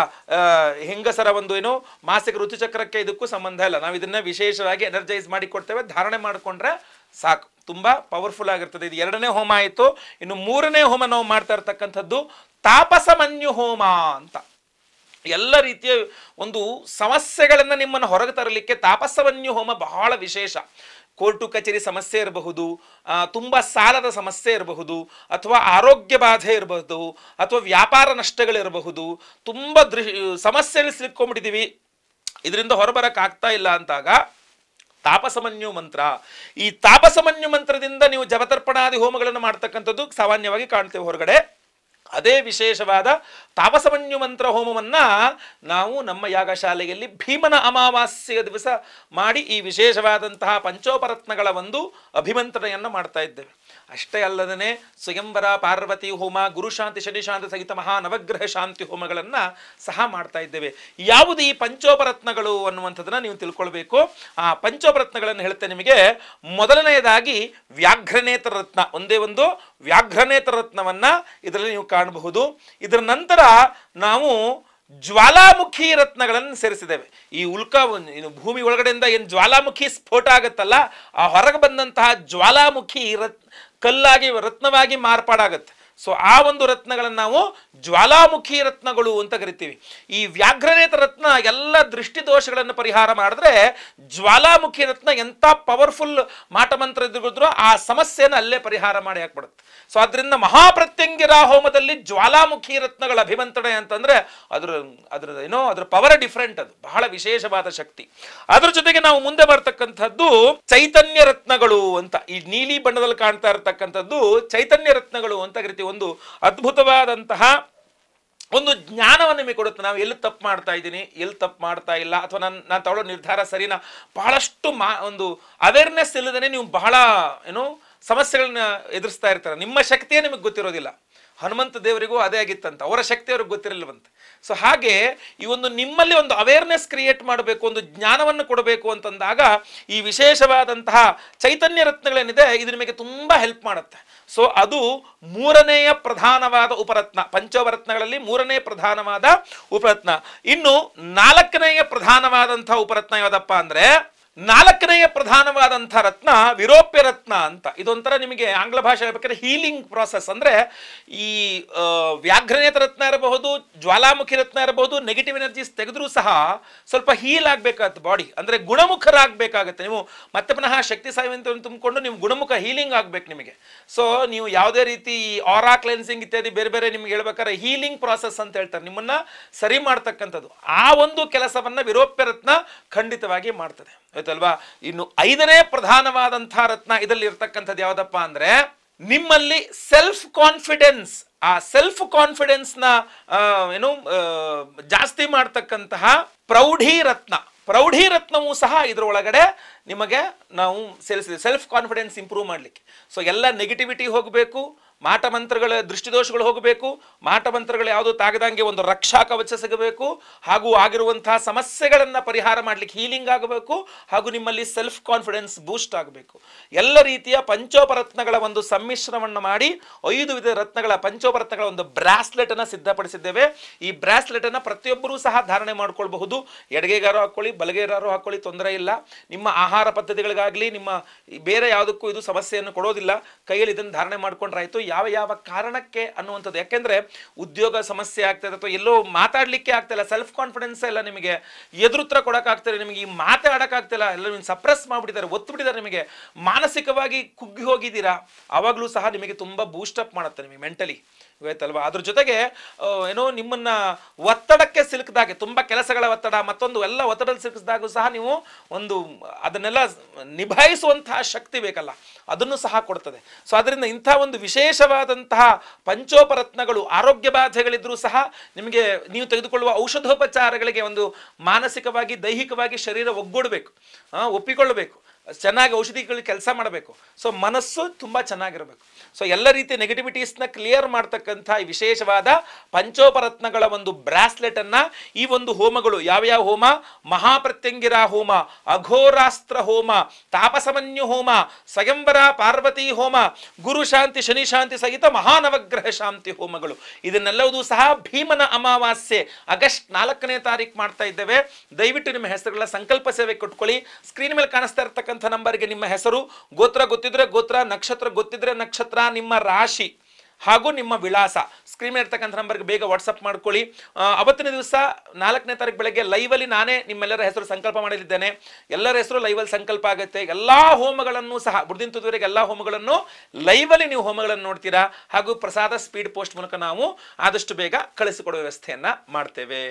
ಹೆಂಗಸರ ಒಂದು ಏನು ಮಾಸಿಕ ಋತುಚಕ್ರಕ್ಕೆ ಇದಕ್ಕೂ ಸಂಬಂಧ ಇಲ್ಲ ನಾವು ಇದನ್ನ ವಿಶೇಷವಾಗಿ ಎನರ್ಜೈಸ್ ಮಾಡಿ ಕೊಡ್ತೇವೆ ಧಾರಣೆ ಮಾಡಿಕೊಂಡ್ರೆ ಸಾಕು ತುಂಬಾ ಪವರ್ಫುಲ್ ಆಗಿರ್ತದೆ ಇದು ಎರಡನೇ ಹೋಮ ಆಯಿತು ಇನ್ನು ಮೂರನೇ ಹೋಮ ನಾವು ಮಾಡ್ತಾ ಇರ್ತಕ್ಕಂಥದ್ದು ತಾಪಸಮನ್ಯು ಹೋಮ ಅಂತ ಎಲ್ಲ ರೀತಿಯ ಒಂದು ಸಮಸ್ಯೆಗಳನ್ನು ನಿಮ್ಮನ್ನು ಹೊರಗೆ ತರಲಿಕ್ಕೆ ತಾಪಸವನ್ಯು ಹೋಮ ಬಹಳ ವಿಶೇಷ ಕೋರ್ಟು ಕಚೇರಿ ಸಮಸ್ಯೆ ಇರಬಹುದು ತುಂಬ ಸಾಲದ ಸಮಸ್ಯೆ ಇರಬಹುದು ಅಥವಾ ಆರೋಗ್ಯ ಬಾಧೆ ಇರಬಹುದು ಅಥವಾ ವ್ಯಾಪಾರ ನಷ್ಟಗಳಿರಬಹುದು ತುಂಬ ದೃ ಸಮಸ್ಯೆಯಲ್ಲಿ ಸಿಕ್ಕೊಂಡ್ಬಿಟ್ಟಿದ್ದೀವಿ ಇದರಿಂದ ಹೊರಬರಕ್ಕಾಗ್ತಾ ಇಲ್ಲ ಅಂತಾಗ ತಾಪಸಮನ್ಯು ಮಂತ್ರ ಈ ತಾಪಸಮನ್ಯು ಮಂತ್ರದಿಂದ ನೀವು ಜಪತರ್ಪಣಾದಿ ಹೋಮಗಳನ್ನು ಮಾಡ್ತಕ್ಕಂಥದ್ದು ಸಾಮಾನ್ಯವಾಗಿ ಕಾಣ್ತೇವೆ ಹೊರಗಡೆ ಅದೇ ವಿಶೇಷವಾದ ತಾಪಸಮನ್ಯು ಮಂತ್ರ ಹೋಮವನ್ನು ನಾವು ನಮ್ಮ ಯಾಗಶಾಲೆಯಲ್ಲಿ ಭೀಮನ ಅಮಾವಾಸ್ಯೆಯ ದಿವಸ ಮಾಡಿ ಈ ವಿಶೇಷವಾದಂತಹ ಪಂಚೋಪರತ್ನಗಳ ಒಂದು ಅಭಿಮಂತ್ರಣೆಯನ್ನು ಮಾಡ್ತಾ ಇದ್ದೇವೆ ಅಷ್ಟೇ ಅಲ್ಲದೇ ಸ್ವಯಂವರ ಪಾರ್ವತಿ ಹೋಮ ಗುರುಶಾಂತಿ ಶನಿಶಾಂತಿ ಸಹಿತ ಮಹಾ ನವಗ್ರಹ ಶಾಂತಿ ಹೋಮಗಳನ್ನು ಸಹ ಮಾಡ್ತಾ ಇದ್ದೇವೆ ಯಾವುದು ಈ ಪಂಚೋಪರತ್ನಗಳು ಅನ್ನುವಂಥದ್ದನ್ನು ನೀವು ತಿಳ್ಕೊಳ್ಬೇಕು ಆ ಪಂಚೋಪರತ್ನಗಳನ್ನು ಹೇಳ್ತೇನೆ ನಿಮಗೆ ಮೊದಲನೆಯದಾಗಿ ವ್ಯಾಘ್ರನೇತರ ರತ್ನ ಒಂದೇ ಒಂದು ವ್ಯಾಘ್ರನೇತರ ರತ್ನವನ್ನು ಇದರಲ್ಲಿ ನೀವು ಕಾಣಬಹುದು ಇದರ ನಂತರ ನಾವು ಜ್ವಾಲಾಮುಖಿ ರತ್ನಗಳನ್ನು ಸೇರಿಸಿದ್ದೇವೆ ಈ ಉಲ್ಕ ಭೂಮಿ ಒಳಗಡೆಯಿಂದ ಏನು ಜ್ವಾಲಾಮುಖಿ ಸ್ಫೋಟ ಆಗುತ್ತಲ್ಲ ಆ ಹೊರಗೆ ಬಂದಂತಹ ಜ್ವಾಲಾಮುಖಿ ರತ್ ಕಲ್ಲಾಗಿ ರತ್ನವಾಗಿ ಮಾರ್ಪಾಡಾಗತ್ತೆ ಸೊ ಆ ಒಂದು ರತ್ನಗಳನ್ನು ನಾವು ಜ್ವಾಲಾಮುಖಿ ರತ್ನಗಳು ಅಂತ ಕರಿತೀವಿ ಈ ವ್ಯಾಘ್ರನೇತ ರತ್ನ ಎಲ್ಲ ದೃಷ್ಟಿದೋಷಗಳನ್ನು ಪರಿಹಾರ ಮಾಡಿದ್ರೆ ಜ್ವಾಲಾಮುಖಿ ರತ್ನ ಎಂಥ ಪವರ್ಫುಲ್ ಮಾಟಮಂತ್ರ ಇದ್ರು ಆ ಸಮಸ್ಯೆನ ಅಲ್ಲೇ ಪರಿಹಾರ ಮಾಡಿ ಹಾಕ್ಬಿಡುತ್ತೆ ಸೊ ಅದರಿಂದ ಮಹಾಪ್ರತ್ಯಂಗಿರ ಹೋಮದಲ್ಲಿ ಜ್ವಾಲಾಮುಖಿ ರತ್ನಗಳ ಅಭಿಮಂತ್ರಣೆ ಅಂತಂದ್ರೆ ಅದ್ರ ಅದ್ರ ಏನೋ ಅದ್ರ ಪವರ್ ಡಿಫ್ರೆಂಟ್ ಅದು ಬಹಳ ವಿಶೇಷವಾದ ಶಕ್ತಿ ಅದ್ರ ಜೊತೆಗೆ ನಾವು ಮುಂದೆ ಬರ್ತಕ್ಕಂಥದ್ದು ಚೈತನ್ಯ ರತ್ನಗಳು ಅಂತ ಈ ನೀಲಿ ಬಣ್ಣದಲ್ಲಿ ಕಾಣ್ತಾ ಇರತಕ್ಕಂಥದ್ದು ಚೈತನ್ಯ ರತ್ನಗಳು ಅಂತ ಕರಿತೀವಿ ಒಂದು ಅದ್ಭುತವಾದಂತಹ ಒಂದು ಜ್ಞಾನವನ್ನು ನಿಮಗೆ ಕೊಡುತ್ತೆ ನಾವು ಎಲ್ಲಿ ತಪ್ಪು ಮಾಡ್ತಾ ಇದ್ದೀನಿ ಎಲ್ಲಿ ತಪ್ಪು ಮಾಡ್ತಾ ಇಲ್ಲ ಅಥವಾ ನಾನು ನಾನು ತಗೊಳ್ಳೋ ನಿರ್ಧಾರ ಸರಿನಾ ಬಹಳಷ್ಟು ಮಾ ಒಂದು ಅವೇರ್ನೆಸ್ ಇಲ್ಲದೇ ನೀವು ಬಹಳ ಏನು ಸಮಸ್ಯೆಗಳನ್ನ ಎದುರಿಸ್ತಾ ಇರ್ತಾರೆ ನಿಮ್ಮ ಶಕ್ತಿಯೇ ನಿಮಗೆ ಗೊತ್ತಿರೋದಿಲ್ಲ ಹನುಮಂತ ದೇವರಿಗೂ ಅದೇ ಆಗಿತ್ತಂತ ಅವರ ಶಕ್ತಿ ಅವ್ರಿಗೆ ಗೊತ್ತಿರಲಿಲ್ಲವಂತೆ ಸೊ ಹಾಗೆ ಈ ಒಂದು ನಿಮ್ಮಲ್ಲಿ ಒಂದು ಅವೇರ್ನೆಸ್ ಕ್ರಿಯೇಟ್ ಮಾಡಬೇಕು ಒಂದು ಜ್ಞಾನವನ್ನು ಕೊಡಬೇಕು ಅಂತಂದಾಗ ಈ ವಿಶೇಷವಾದಂತಹ ಚೈತನ್ಯ ರತ್ನಗಳೇನಿದೆ ಇದು ನಿಮಗೆ ತುಂಬ ಹೆಲ್ಪ್ ಮಾಡುತ್ತೆ ಸೊ ಅದು ಮೂರನೆಯ ಪ್ರಧಾನವಾದ ಉಪರತ್ನ ಪಂಚವರತ್ನಗಳಲ್ಲಿ ಮೂರನೇ ಪ್ರಧಾನವಾದ ಉಪರತ್ನ ಇನ್ನು ನಾಲ್ಕನೆಯ ಪ್ರಧಾನವಾದಂತಹ ಉಪರತ್ನ ಯಾವುದಪ್ಪ ಅಂದರೆ ನಾಲ್ಕನೆಯ ಪ್ರಧಾನವಾದಂಥ ರತ್ನ ವಿರೋಪ್ಯ ರತ್ನ ಅಂತ ಇದೊಂಥರ ನಿಮಗೆ ಆಂಗ್ಲ ಭಾಷೆ ಹೇಳ್ಬೇಕಾದ್ರೆ ಹೀಲಿಂಗ್ ಪ್ರಾಸೆಸ್ ಅಂದರೆ ಈ ವ್ಯಾಘ್ರನೇತ ರತ್ನ ಇರಬಹುದು ಜ್ವಾಲಾಮುಖಿ ರತ್ನ ಇರಬಹುದು ನೆಗೆಟಿವ್ ಎನರ್ಜೀಸ್ ತೆಗೆದರೂ ಸಹ ಸ್ವಲ್ಪ ಹೀಲ್ ಆಗಬೇಕಾದ ಬಾಡಿ ಅಂದರೆ ಗುಣಮುಖರಾಗಬೇಕಾಗತ್ತೆ ನೀವು ಮತ್ತೆ ಪುನಃ ಶಕ್ತಿ ಸಾಯುವಂತವನ್ನು ತುಂಬಿಕೊಂಡು ನಿಮ್ಮ ಗುಣಮುಖ ಹೀಲಿಂಗ್ ಆಗಬೇಕು ನಿಮಗೆ ಸೊ ನೀವು ಯಾವುದೇ ರೀತಿ ಆರಾ ಕ್ಲೆನ್ಸಿಂಗ್ ಇತ್ಯಾದಿ ಬೇರೆ ಬೇರೆ ನಿಮ್ಗೆ ಹೇಳ್ಬೇಕಾದ್ರೆ ಹೀಲಿಂಗ್ ಪ್ರಾಸೆಸ್ ಅಂತ ಹೇಳ್ತಾರೆ ನಿಮ್ಮನ್ನು ಸರಿ ಮಾಡ್ತಕ್ಕಂಥದ್ದು ಆ ಒಂದು ಕೆಲಸವನ್ನು ವಿರೋಪ್ಯ ರತ್ನ ಖಂಡಿತವಾಗಿ ಮಾಡ್ತದೆ ಆಯ್ತಲ್ವಾ ಇನ್ನು ಐದನೇ ಪ್ರಧಾನವಾದಂಥ ರತ್ನ ಇದರಲ್ಲಿ ಇರ್ತಕ್ಕಂಥದ್ದು ಯಾವುದಪ್ಪ ಅಂದರೆ ನಿಮ್ಮಲ್ಲಿ ಸೆಲ್ಫ್ ಕಾನ್ಫಿಡೆನ್ಸ್ ಆ ಸೆಲ್ಫ್ ಕಾನ್ಫಿಡೆನ್ಸ್ನ ಏನು ಜಾಸ್ತಿ ಮಾಡ್ತಕ್ಕಂತಹ ಪ್ರೌಢಿ ರತ್ನ ಪ್ರೌಢಿ ರತ್ನವೂ ಸಹ ಇದರೊಳಗಡೆ ನಿಮಗೆ ನಾವು ಸೇರಿಸಿದ್ವಿ ಸೆಲ್ಫ್ ಕಾನ್ಫಿಡೆನ್ಸ್ ಇಂಪ್ರೂವ್ ಮಾಡಲಿಕ್ಕೆ ಸೊ ಎಲ್ಲ ನೆಗೆಟಿವಿಟಿ ಹೋಗಬೇಕು ಮಾಟಮಂತ್ರಗಳ ದೃಷ್ಟಿದೋಷಗಳು ಹೋಗಬೇಕು ಮಾಟ ಮಂತ್ರಗಳು ಯಾವುದು ತಾಗದಂಗೆ ಒಂದು ರಕ್ಷಾ ಕವಚ ಸಿಗಬೇಕು ಹಾಗೂ ಆಗಿರುವಂತಹ ಸಮಸ್ಯೆಗಳನ್ನು ಪರಿಹಾರ ಮಾಡಲಿಕ್ಕೆ ಹೀಲಿಂಗ್ ಆಗಬೇಕು ಹಾಗೂ ನಿಮ್ಮಲ್ಲಿ ಸೆಲ್ಫ್ ಕಾನ್ಫಿಡೆನ್ಸ್ ಬೂಸ್ಟ್ ಆಗಬೇಕು ಎಲ್ಲ ರೀತಿಯ ಪಂಚೋಪರತ್ನಗಳ ಒಂದು ಸಮ್ಮಿಶ್ರವನ್ನು ಮಾಡಿ ಐದು ವಿಧ ರತ್ನಗಳ ಪಂಚೋಪರತ್ನಗಳ ಒಂದು ಅನ್ನು ಸಿದ್ಧಪಡಿಸಿದ್ದೇವೆ ಈ ಬ್ರಾಸ್ಲೆಟನ್ನು ಪ್ರತಿಯೊಬ್ಬರೂ ಸಹ ಧಾರಣೆ ಮಾಡಿಕೊಳ್ಬಹುದು ಎಡಗೈಗಾರು ಹಾಕ್ಕೊಳ್ಳಿ ಬಲಗೈಗಾರು ಹಾಕೊಳ್ಳಿ ತೊಂದರೆ ಇಲ್ಲ ನಿಮ್ಮ ಆಹಾರ ಪದ್ಧತಿಗಳಿಗಾಗಲಿ ನಿಮ್ಮ ಬೇರೆ ಯಾವುದಕ್ಕೂ ಇದು ಸಮಸ್ಯೆಯನ್ನು ಕೊಡೋದಿಲ್ಲ ಕೈಯಲ್ಲಿ ಇದನ್ನು ಧಾರಣೆ ಮಾಡ್ಕೊಂಡ್ರಾಯ್ತು ಯಾವ ಯಾವ ಕಾರಣಕ್ಕೆ ಅನ್ನುವಂಥದ್ದು ಯಾಕೆಂದ್ರೆ ಉದ್ಯೋಗ ಸಮಸ್ಯೆ ಆಗ್ತದೆ ಅಥವಾ ಎಲ್ಲೋ ಮಾತಾಡಲಿಕ್ಕೆ ಆಗ್ತಿಲ್ಲ ಸೆಲ್ಫ್ ಕಾನ್ಫಿಡೆನ್ಸ್ ಎಲ್ಲ ನಿಮಗೆ ಎದುರುತ್ರ ಕೊಡೋಕ್ಕಾಗ್ತಿಲ್ಲ ನಿಮಗೆ ಈ ಮಾತಾಡೋಕ್ಕಾಗ್ತಿಲ್ಲ ಎಲ್ಲ ನಿಮ್ಗೆ ಸಪ್ರೆಸ್ ಮಾಡಿಬಿಟ್ಟಿದ್ದಾರೆ ಒತ್ತು ಬಿಟ್ಟಿದ್ದಾರೆ ನಿಮಗೆ ಮಾನಸಿಕವಾಗಿ ಕುಗ್ಗಿ ಹೋಗಿದ್ದೀರಾ ಆವಾಗಲೂ ಸಹ ನಿಮಗೆ ತುಂಬ ಅಪ್ ಮಾಡುತ್ತೆ ನಿಮಗೆ ಮೆಂಟಲಿ ಗೊತ್ತಾಲ್ವಾ ಅದ್ರ ಜೊತೆಗೆ ಏನೋ ನಿಮ್ಮನ್ನ ಒತ್ತಡಕ್ಕೆ ಸಿಲುಕಿದಾಗೆ ತುಂಬ ಕೆಲಸಗಳ ಒತ್ತಡ ಮತ್ತೊಂದು ಎಲ್ಲ ಒತ್ತಡದಲ್ಲಿ ಸಿಲುಕಿಸಿದಾಗೂ ಸಹ ನೀವು ಒಂದು ಅದನ್ನೆಲ್ಲ ನಿಭಾಯಿಸುವಂತಹ ಶಕ್ತಿ ಬೇಕಲ್ಲ ಅದನ್ನು ಸಹ ಕೊಡ್ತದೆ ಸೊ ಅದರಿಂದ ಇಂಥ ಒಂದು ವಿಶೇಷವಾದಂತಹ ಪಂಚೋಪರತ್ನಗಳು ಆರೋಗ್ಯ ಬಾಧೆಗಳಿದ್ರೂ ಸಹ ನಿಮಗೆ ನೀವು ತೆಗೆದುಕೊಳ್ಳುವ ಔಷಧೋಪಚಾರಗಳಿಗೆ ಒಂದು ಮಾನಸಿಕವಾಗಿ ದೈಹಿಕವಾಗಿ ಶರೀರ ಒಗ್ಗೂಡಬೇಕು ಒಪ್ಪಿಕೊಳ್ಳಬೇಕು ಚೆನ್ನಾಗಿ ಔಷಧಿಗಳು ಕೆಲಸ ಮಾಡಬೇಕು ಸೊ ಮನಸ್ಸು ತುಂಬ ಚೆನ್ನಾಗಿರಬೇಕು ಸೊ ಎಲ್ಲ ರೀತಿಯ ನೆಗೆಟಿವಿಟೀಸ್ನ ಕ್ಲಿಯರ್ ಮಾಡ್ತಕ್ಕಂಥ ವಿಶೇಷವಾದ ಪಂಚೋಪರತ್ನಗಳ ಒಂದು ಬ್ರಾಸ್ಲೆಟನ್ನು ಈ ಒಂದು ಹೋಮಗಳು ಯಾವ್ಯಾವ ಹೋಮ ಮಹಾಪ್ರತ್ಯಂಗಿರ ಹೋಮ ಅಘೋರಾಸ್ತ್ರ ಹೋಮ ತಾಪಸಮನ್ಯು ಹೋಮ ಸ್ವಯಂವರ ಪಾರ್ವತಿ ಹೋಮ ಗುರು ಶಾಂತಿ ಶನಿ ಶಾಂತಿ ಸಹಿತ ಮಹಾನವಗ್ರಹ ಶಾಂತಿ ಹೋಮಗಳು ಇದನ್ನೆಲ್ಲವೂ ಸಹ ಭೀಮನ ಅಮಾವಾಸ್ಯೆ ಆಗಸ್ಟ್ ನಾಲ್ಕನೇ ತಾರೀಕು ಮಾಡ್ತಾ ಇದ್ದೇವೆ ದಯವಿಟ್ಟು ನಿಮ್ಮ ಹೆಸರುಗಳ ಸಂಕಲ್ಪ ಸೇವೆ ಕೊಟ್ಕೊಳ್ಳಿ ಸ್ಕ್ರೀನ್ ಮೇಲೆ ಕಾಣಿಸ್ತಾ ಇರ್ತಕ್ಕಂಥ ಇರ್ತಕ್ಕಂಥ ನಂಬರ್ಗೆ ನಿಮ್ಮ ಹೆಸರು ಗೋತ್ರ ಗೊತ್ತಿದ್ರೆ ಗೋತ್ರ ನಕ್ಷತ್ರ ಗೊತ್ತಿದ್ರೆ ನಕ್ಷತ್ರ ನಿಮ್ಮ ರಾಶಿ ಹಾಗೂ ನಿಮ್ಮ ವಿಳಾಸ ಸ್ಕ್ರೀನ್ ಇರ್ತಕ್ಕಂಥ ನಂಬರ್ಗೆ ಬೇಗ ವಾಟ್ಸಪ್ ಮಾಡ್ಕೊಳ್ಳಿ ಅವತ್ತಿನ ದಿವಸ ನಾಲ್ಕನೇ ತಾರೀಕು ಬೆಳಗ್ಗೆ ಲೈವಲ್ಲಿ ನಾನೇ ನಿಮ್ಮೆಲ್ಲರ ಹೆಸರು ಸಂಕಲ್ಪ ಮಾಡಲಿದ್ದೇನೆ ಎಲ್ಲರ ಹೆಸರು ಲೈವಲ್ಲಿ ಸಂಕಲ್ಪ ಆಗುತ್ತೆ ಎಲ್ಲ ಹೋಮಗಳನ್ನು ಸಹ ಬುಡ್ದಿನ ಎಲ್ಲ ಹೋಮಗಳನ್ನು ಲೈವಲ್ಲಿ ನೀವು ಹೋಮಗಳನ್ನು ನೋಡ್ತೀರಾ ಹಾಗೂ ಪ್ರಸಾದ ಸ್ಪೀಡ್ ಪೋಸ್ಟ್ ಮೂಲಕ ನಾವು ಆದಷ್ಟು ಬೇಗ ಕಳಿಸಿಕೊಡುವ ವ್ಯವಸ್ಥೆಯನ್ನು ಮಾಡ್ತೇವೆ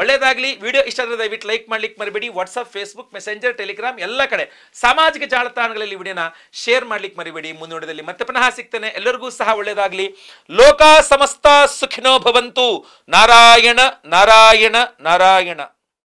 ಒಳ್ಳೆಯದಾಗಲಿ ವಿಡಿಯೋ ಇಷ್ಟ ಆದರೆ ದಯವಿಟ್ಟು ಲೈಕ್ ಮಾಡ್ಲಿಕ್ಕೆ ಮರಿಬೇಡಿ ವಾಟ್ಸಪ್ ಫೇಸ್ಬುಕ್ ಮೆಸೆಂಜರ್ ಟೆಲಿಗ್ರಾಮ್ ಎಲ್ಲ ಕಡೆ ಸಾಮಾಜಿಕ ಜಾಲತಾಣಗಳಲ್ಲಿ ವಿಡಿಯೋನ ಶೇರ್ ಮಾಡ್ಲಿಕ್ಕೆ ಮರಿಬೇಡಿ ಮುಂದಿನ ಮತ್ತೆ ಪುನಃ ಸಿಗ್ತೇನೆ ಎಲ್ಲರಿಗೂ ಸಹ ಒಳ್ಳೆಯದಾಗಲಿ ಲೋಕ ಸಮಸ್ತ ಸುಖಿನೋ ಭವಂತು ನಾರಾಯಣ ನಾರಾಯಣ ನಾರಾಯಣ